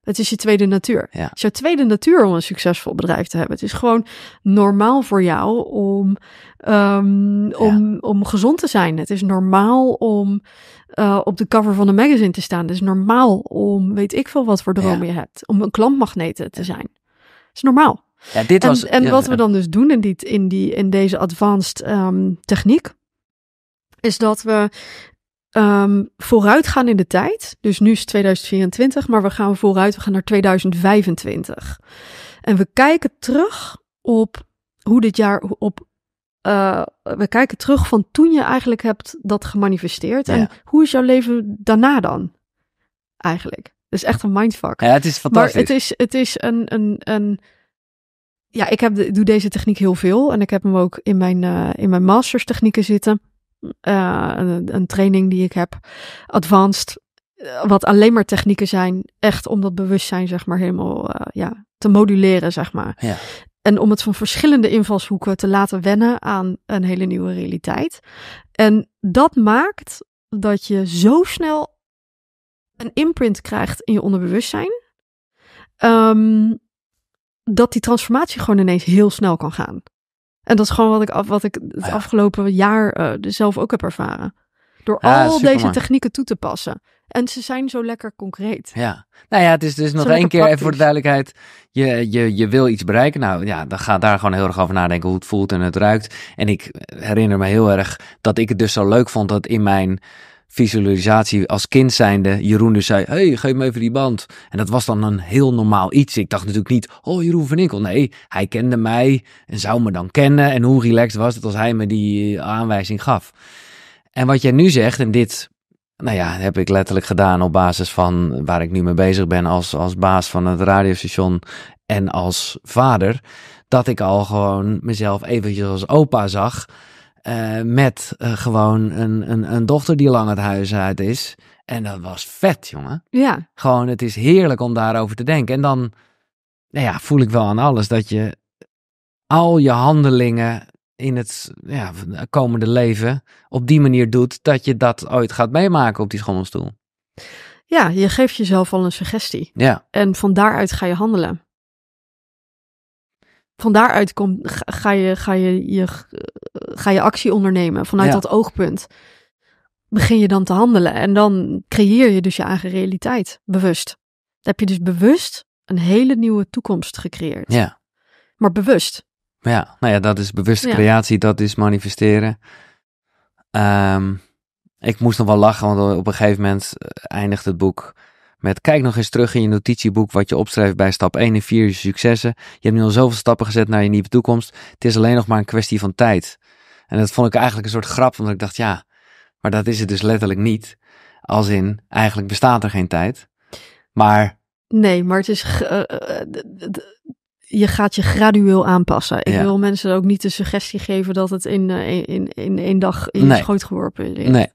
Het is je tweede natuur. Het is jouw tweede natuur om een succesvol bedrijf te hebben. Het is gewoon normaal voor jou om, ehm, om, om gezond te zijn. Het is normaal om eh, op de cover van een magazine te staan. Het is normaal om, weet ik veel wat voor dromen je hebt, om een klantmagneet te zijn. Het is normaal. Ja, en, wat we dan dus doen in, die, in, deze advanced ehm, techniek, is dat we ehm, vooruit gaan in de tijd. Dus nu is 2024, maar we gaan vooruit, we gaan naar 2025. En we kijken terug op hoe dit jaar, op eh, we kijken terug van toen je eigenlijk hebt dat gemanifesteerd. En hoe is jouw leven daarna dan? Eigenlijk. Het is echt een mindfuck. Ja, het is fantastisch. Maar het is, het is een, een, een ja, ik heb doe deze techniek heel veel en ik heb hem ook in mijn, eh, in mijn masters technieken zitten. Eh, een, een, training die ik heb, advanced, eh, wat alleen maar technieken zijn, echt om dat bewustzijn zeg maar helemaal ja, te moduleren zeg maar. Ja. En om het van verschillende invalshoeken te laten wennen aan een hele nieuwe realiteit. En dat maakt dat je zo snel een imprint krijgt in je onderbewustzijn. Um, dat die transformatie gewoon ineens heel snel kan gaan. En dat is gewoon wat ik, af, wat ik het ah afgelopen jaar eh, dus zelf ook heb ervaren. Door al deze technieken toe te passen. En ze zijn zo lekker concreet. Ja, nou ja, het is dus nog één keer even voor de duidelijkheid. Je, je, je wil iets bereiken. Nou ja, dan ga daar gewoon heel erg over nadenken hoe het voelt en het ruikt. En ik herinner me heel erg dat ik het dus zo leuk vond dat in mijn visualisatie als kind zijnde. Jeroen dus zei, hey, geef me even die band. En dat was dan een heel normaal iets. Ik dacht natuurlijk niet, oh Jeroen van Inkel. Nee, hij kende mij en zou me dan kennen. En hoe relaxed was het als hij me die eh, aanwijzing gaf. En wat jij nu zegt, en dit nou ja, heb ik letterlijk gedaan op basis van waar ik nu mee bezig ben als, als baas van het radiostation en als vader. Dat ik al gewoon mezelf eventjes als opa zag. Eh, met eh, gewoon een, een, een, dochter die lang het huis uit is. En dat was vet, jongen. Ja. Gewoon, het is heerlijk om daarover te denken. En dan nou ja, voel ik wel aan alles dat je al je handelingen in het ja, komende leven op die manier doet dat je dat ooit gaat meemaken op die schommelstoel. Ja, je geeft jezelf al een suggestie. Ja. En van daaruit ga je handelen van daaruit komt, ga, je, ga, je, ga je actie ondernemen vanuit dat oogpunt. Begin je dan te handelen en dan creëer je dus je eigen realiteit bewust. Dan heb je dus bewust een hele nieuwe toekomst gecreëerd. Ja. Maar bewust. Ja, nou ja, dat is bewuste creatie, dat is manifesteren. Ehm, ik moest nog wel lachen, want op een gegeven moment eh, eindigt het boek met kijk nog eens terug in je notitieboek wat je opschrijft bij stap 1 en 4 je successen. Je hebt nu al zoveel stappen gezet naar je nieuwe toekomst. Het is alleen nog maar een kwestie van tijd. En dat vond ik eigenlijk een soort grap, want ik dacht ja, maar dat is het dus letterlijk niet. Als in, eigenlijk bestaat er geen tijd. Maar. Nee, maar het is. Eh, eh, je gaat je gradueel aanpassen. Ik wil mensen ook niet de suggestie geven dat het in één eh, in, in, één dag in nee. schoot geworpen is. Nee,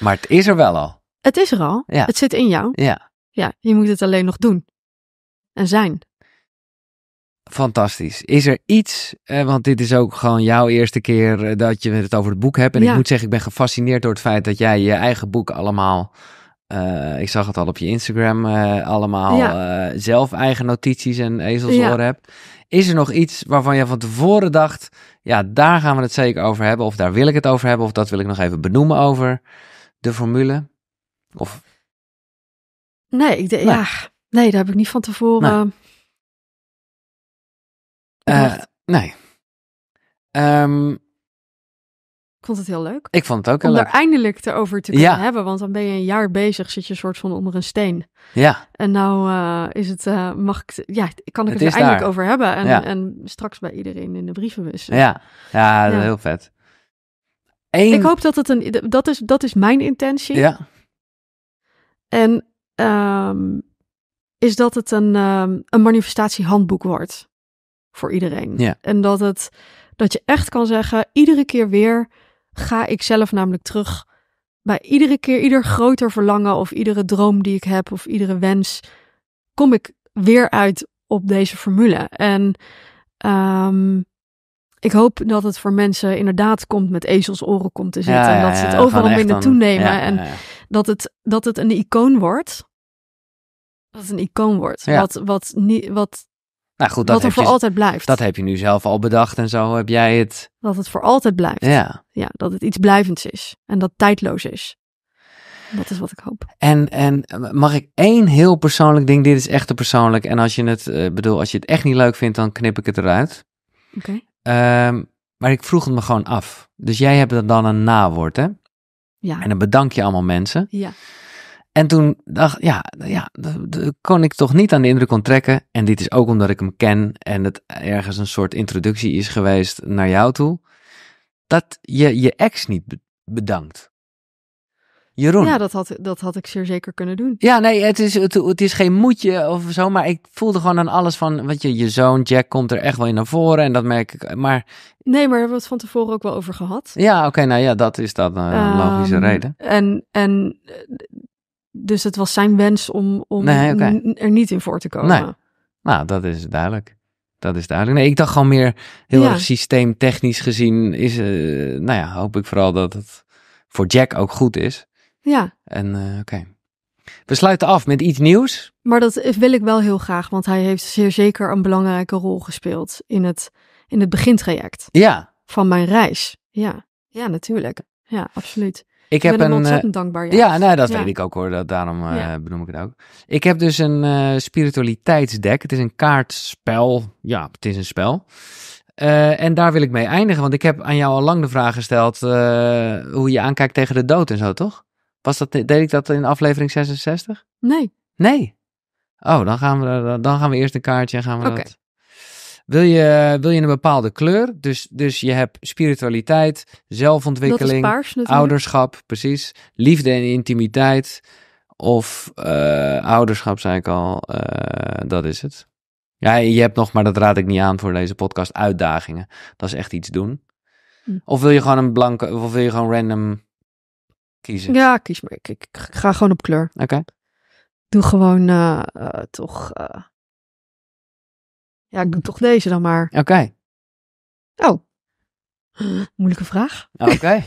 maar het is er wel al. Het is er al. Ja. Het zit in jou. Ja. Ja, je moet het alleen nog doen. En zijn. Fantastisch. Is er iets, eh, want dit is ook gewoon jouw eerste keer eh, dat je het over het boek hebt. En ik moet zeggen, ik ben gefascineerd door het feit dat jij je eigen boek allemaal eh, ik zag het al op je Instagram, eh, allemaal zelf eigen notities en ezelsoren hebt. Is er nog iets waarvan je van tevoren dacht, ja, daar gaan we het zeker over hebben, of daar wil ik het over hebben, of dat wil ik nog even benoemen over de formule? Of Nee, ik nee. Ja, nee, daar heb ik niet van tevoren. nee. Eh, nee. Ehm, ik vond het heel leuk. Ik vond het ook heel om leuk. Om er eindelijk over te kunnen hebben. Want dan ben je een jaar bezig, zit je soort van onder een steen. Ja. En nou eh, is het, eh, mag ik, ja, kan ik het, het er eindelijk over hebben. En, en straks bij iedereen in de brievenbus. Ja, ja, ja. heel vet. Eén... Ik hoop dat het een, dat is, dat is mijn intentie. Ja. En Ehm, is dat het een, um, een manifestatiehandboek wordt voor iedereen. En dat, het, dat je echt kan zeggen, iedere keer weer ga ik zelf namelijk terug bij iedere keer, ieder groter verlangen of iedere droom die ik heb of iedere wens, kom ik weer uit op deze formule. En ehm, ik hoop dat het voor mensen inderdaad komt met ezelsoren komt te zitten. en dat ze het overal binnen toenemen. en Dat, het, dat het een icoon wordt dat het een icoon wordt. Wat, wat, niet, wat, nou goed, dat wat er voor altijd blijft. Dat heb je nu zelf al bedacht en zo heb jij het. Dat het voor altijd blijft. Ja. ja dat het iets blijvends is en dat tijdloos is. Dat is wat ik hoop. En, en eh, mag ik één heel persoonlijk ding? Dit is echt een persoonlijk. En als je het, eh, bedoel, als je het echt niet leuk vindt, dan knip ik het eruit. Oké. Ehm, maar ik vroeg het me gewoon af. Dus jij hebt dan een nawoord, hè? Ja. En dan bedank je allemaal mensen. Ja. En toen dacht ja, ja, kon ik toch niet aan de indruk onttrekken. En dit is ook omdat ik hem ken en het ergens een soort introductie is geweest naar jou toe. Dat je je ex niet bedankt. Jeroen. Ja, dat had, dat had ik zeer zeker kunnen doen. Ja, nee, het is, het, is geen moedje of zo, maar ik voelde gewoon aan alles van, wat je, je zoon Jack komt er echt wel in naar voren en dat merk ik, maar... Nee, maar we hebben het van tevoren ook wel over gehad. Ja, oké, nou ja, dat is dat een ehm, logische reden. En, en dus het was zijn wens om, om er niet in voor te komen. Nee. Nou, dat is duidelijk. Dat is duidelijk. Nee, ik dacht gewoon meer heel erg systeemtechnisch gezien is. Eh, nou ja, hoop ik vooral dat het voor Jack ook goed is. Ja. En eh, oké. We sluiten af met iets nieuws. Maar dat wil ik wel heel graag, want hij heeft zeer zeker een belangrijke rol gespeeld in het, in het begintraject. Ja. Van mijn reis. Ja, ja natuurlijk. Ja, absoluut. Ik, heb een, eh, ontzettend dankbaar. Ja, nou, dat weet ik ook hoor. Dat, daarom eh, benoem ik het ook. Ik heb dus een uh, spiritualiteitsdek. Het is een kaartspel. Ja, het is een spel. en daar wil ik mee eindigen, want ik heb aan jou al lang de vraag gesteld hoe je aankijkt tegen de dood en zo, toch? Was dat, deed ik dat in aflevering 66? Nee. Nee? Oh, dan gaan we, dan gaan we eerst een kaartje en gaan we dat... Wil je, wil je een bepaalde kleur? Dus, dus je hebt spiritualiteit, zelfontwikkeling, ouderschap, precies. Liefde en intimiteit. Of eh, ouderschap, zei ik al. Eh, dat is het. Ja, je hebt nog, maar dat raad ik niet aan voor deze podcast, uitdagingen. Dat is echt iets doen. Hm. Of wil je gewoon een blanke, of wil je gewoon random kiezen? Ja, kies maar. Ik, ga gewoon op kleur. Oké. Doe gewoon eh, toch ja, ik doe toch deze dan maar. Oké. Oh. oh. Moeilijke vraag. Oh, oké.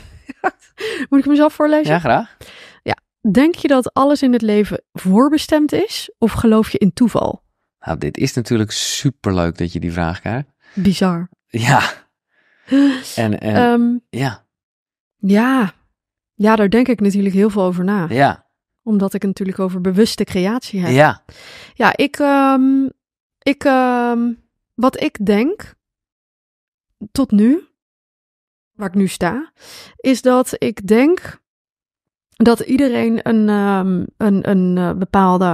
Moet ik mezelf voorlezen? Ja, graag. Ja. Denk je dat alles in het leven voorbestemd is of geloof je in toeval? Nou, dit is natuurlijk superleuk dat je die vraag krijgt. Bizar. Ja. En, en ehm, ja. Ja. Ja, daar denk ik natuurlijk heel veel over na. Ja. Omdat ik het natuurlijk over bewuste creatie heb. Ja. Ja, ik, um, ik, ehm, wat ik denk tot nu, waar ik nu sta, is dat ik denk dat iedereen een, ehm, een, een eh, bepaalde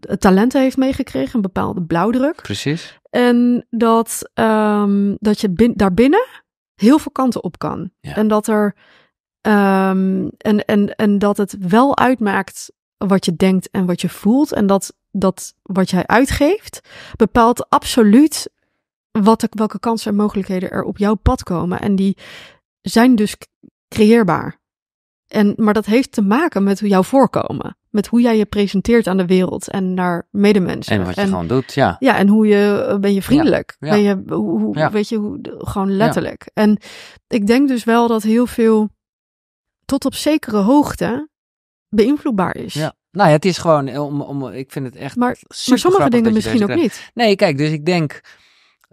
eh, talent heeft meegekregen, een bepaalde blauwdruk. Precies. En dat, ehm, dat je daarbinnen heel veel kanten op kan. En dat er. en, en, en dat het wel uitmaakt wat je denkt en wat je voelt. En dat dat wat jij uitgeeft bepaalt absoluut wat de, welke kansen en mogelijkheden er op jouw pad komen. En die zijn dus creëerbaar. En, maar dat heeft te maken met hoe jouw voorkomen. Met hoe jij je presenteert aan de wereld en naar medemensen. En wat je gewoon doet, ja. Ja, en hoe je, eh, ben je vriendelijk? Ja. Ben je, hoe, hoe weet je, hoe, gewoon letterlijk. En ik denk dus wel dat heel veel tot op zekere hoogte beïnvloedbaar is. Ja. Nou het is gewoon eh, om, om ik vind het echt. Maar, sommige dingen misschien ook niet. Nee, kijk, dus ik denk.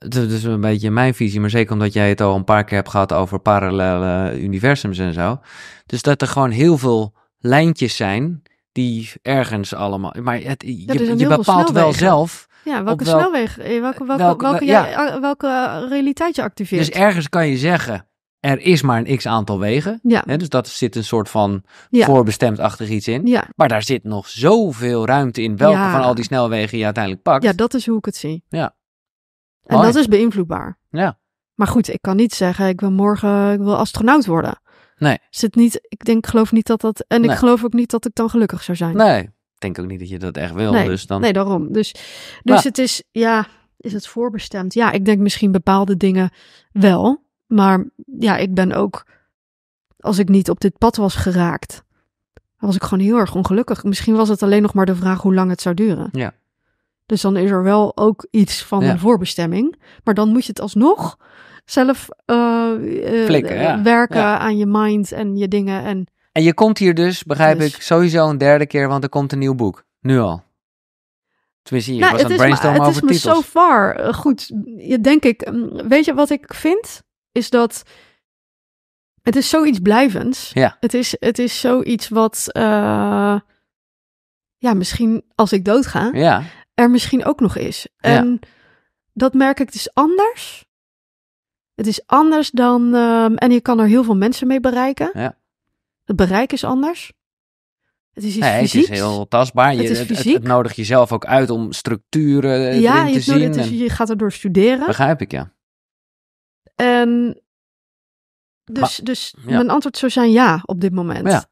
Dus is een beetje mijn visie, maar zeker omdat jij het al een paar keer hebt gehad over parallele universums en zo. Dus dat er gewoon heel veel lijntjes zijn die ergens allemaal. Maar het, je, bepaalt wel zelf. Ja, welke snelweg, eh, welke, welke, welke, welke eh, realiteit je activeert. Dus ergens kan je zeggen, er is maar een x aantal wegen. Ja. Hè, dus dat zit een soort van ja. achter iets in. Ja. Maar daar zit nog zoveel ruimte in welke van al die snelwegen je uiteindelijk pakt. Ja, dat is hoe ik het zie. Ja. En dat is beïnvloedbaar. Ja. Maar goed, ik kan niet zeggen, ik wil morgen ik wil astronaut worden. Nee. Zit niet, ik denk, geloof niet dat dat. En ik geloof ook niet dat ik dan gelukkig zou zijn. Nee, ik denk ook niet dat je dat echt wil. Nee, dus dan... nee daarom. Dus, dus het is, ja, is het voorbestemd? Ja, ik denk misschien bepaalde dingen wel. Maar ja, ik ben ook, als ik niet op dit pad was geraakt, was ik gewoon heel erg ongelukkig. Misschien was het alleen nog maar de vraag hoe lang het zou duren. Ja. Dus dan is er wel ook iets van een voorbestemming. Maar dan moet je het alsnog zelf eh, eh, Flikken, werken aan je mind en je dingen. En, en je komt hier dus, begrijp dus ik, sowieso een derde keer, want er komt een nieuw boek. Nu al. Tenminste, je nou, was het aan het over titels. Het is me zo far eh, goed. Je, denk ik, mm, weet je wat ik vind? is dat het is zoiets blijvends. Ja. Het is, het is zoiets wat, eh, ja, misschien als ik doodga, ja. er misschien ook nog is. En dat merk ik, het is dus anders. Het is anders dan, ehm, en je kan er heel veel mensen mee bereiken. Ja. Het bereik is anders. Het is iets nee, Het is heel tastbaar. Je, het, is het, het, jezelf ook uit om structuren eh, ja, te zien. Ja, en... je gaat erdoor studeren. Begrijp ik, ja. En ehm, dus dus mijn antwoord zou zijn ja op dit moment. Ja.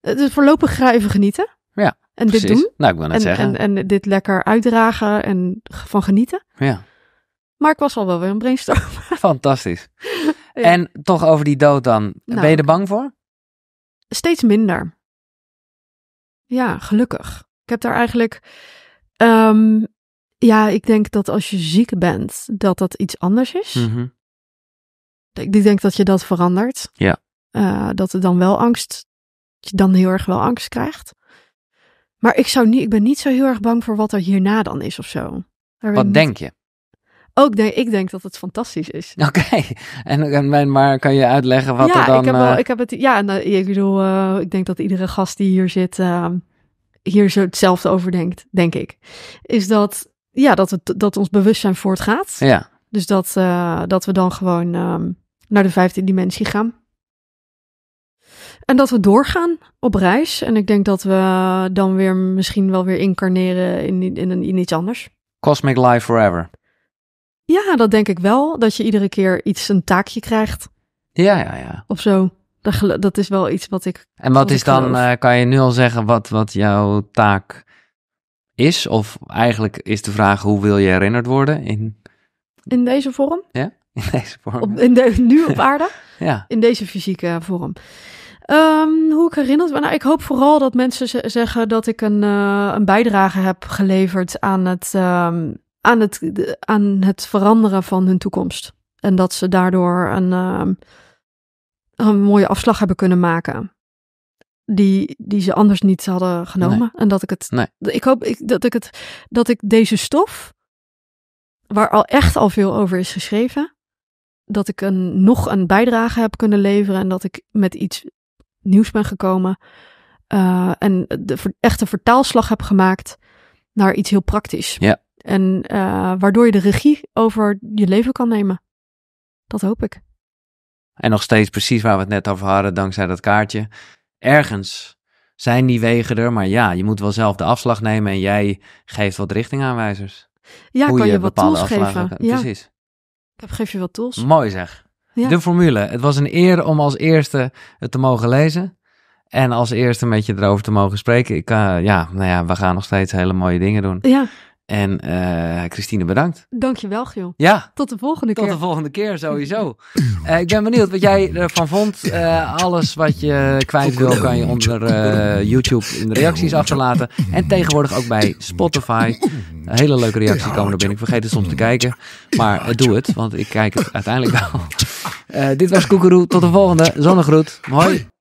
Dus voorlopig ga even genieten. Ja. En dit doen. Nou, ik wil net en, zeggen. En, dit lekker uitdragen en van genieten. Ja. Maar ik was al wel weer een brainstorm. Fantastisch. En toch over die dood dan. Nou. ben je er bang voor? Steeds minder. Ja, gelukkig. Ik heb daar eigenlijk. Ehm, ja, ik denk dat als je ziek bent, dat dat iets anders is. Mhm. Ik denk dat je dat verandert. Ja. Eh, dat er dan wel angst, dat je dan heel erg wel angst krijgt. Maar ik, zou niet, ik ben niet zo heel erg bang voor wat er hierna dan is of zo. wat denk je? Ook nee, ik denk dat het fantastisch is. Oké, en, en, maar kan je uitleggen wat er dan... Ik eh, ik heb het, ja, nou, ik bedoel, ik denk dat iedere gast die hier zit, hier zo hetzelfde over denkt, denk ik. Is dat ja, dat, het, dat ons bewustzijn voortgaat. Ja. Dus dat, eh, dat we dan gewoon ehm, naar de vijfde dimensie gaan. En dat we doorgaan op reis. En ik denk dat we dan weer misschien wel weer incarneren in, in, in, in iets anders. Cosmic Life Forever. Ja, dat denk ik wel. Dat je iedere keer iets, een taakje krijgt. Ja, ja, ja. Of zo. Dat, dat is wel iets wat ik. En wat is dan, eh, kan je nu al zeggen, wat, wat jouw taak is? Of eigenlijk is de vraag, hoe wil je herinnerd worden? In, in deze vorm? Ja, in deze vorm. Op, in de, nu op aarde? ja. In deze fysieke eh, vorm. Ehm, hoe ik herinnerd Nou, ik hoop vooral dat mensen zeggen dat ik een, eh, een bijdrage heb geleverd aan het, ehm, aan, het, aan het veranderen van hun toekomst. En dat ze daardoor een, ehm, een mooie afslag hebben kunnen maken die, die ze anders niet hadden genomen. En dat ik het. Nee. Ik hoop ik, dat ik het. Dat ik deze stof, waar al echt al veel over is geschreven, dat ik een, nog een bijdrage heb kunnen leveren en dat ik met iets nieuws ben gekomen. Eh, en de echt echte vertaalslag heb gemaakt naar iets heel praktisch. Ja. En eh, waardoor je de regie over je leven kan nemen. Dat hoop ik. En nog steeds precies waar we het net over hadden, dankzij dat kaartje ergens zijn die wegen er, maar ja, je moet wel zelf de afslag nemen en jij geeft wat richtingaanwijzers. Ja, Hoe kan je, wat tools geven. Precies. Ik geef je wat tools. Mooi zeg. De formule. Het was een eer om als eerste het te mogen lezen. En als eerste met je erover te mogen spreken. Ik, eh, ja, nou ja, we gaan nog steeds hele mooie dingen doen. Ja. En uh, Christine, bedankt. Dankjewel, Gil. Ja. Tot de volgende keer. Tot de volgende keer, sowieso. Eh, ik ben benieuwd wat jij ervan vond. Eh, alles wat je kwijt wil, kan je onder YouTube in de reacties achterlaten. En tegenwoordig ook bij Spotify. Een hele leuke reactie komen er binnen. Ik vergeet het soms te kijken. Maar doe het, want ik kijk het uiteindelijk wel. dit was Koekeroe. Tot de volgende. Zonnegroet. Hoi.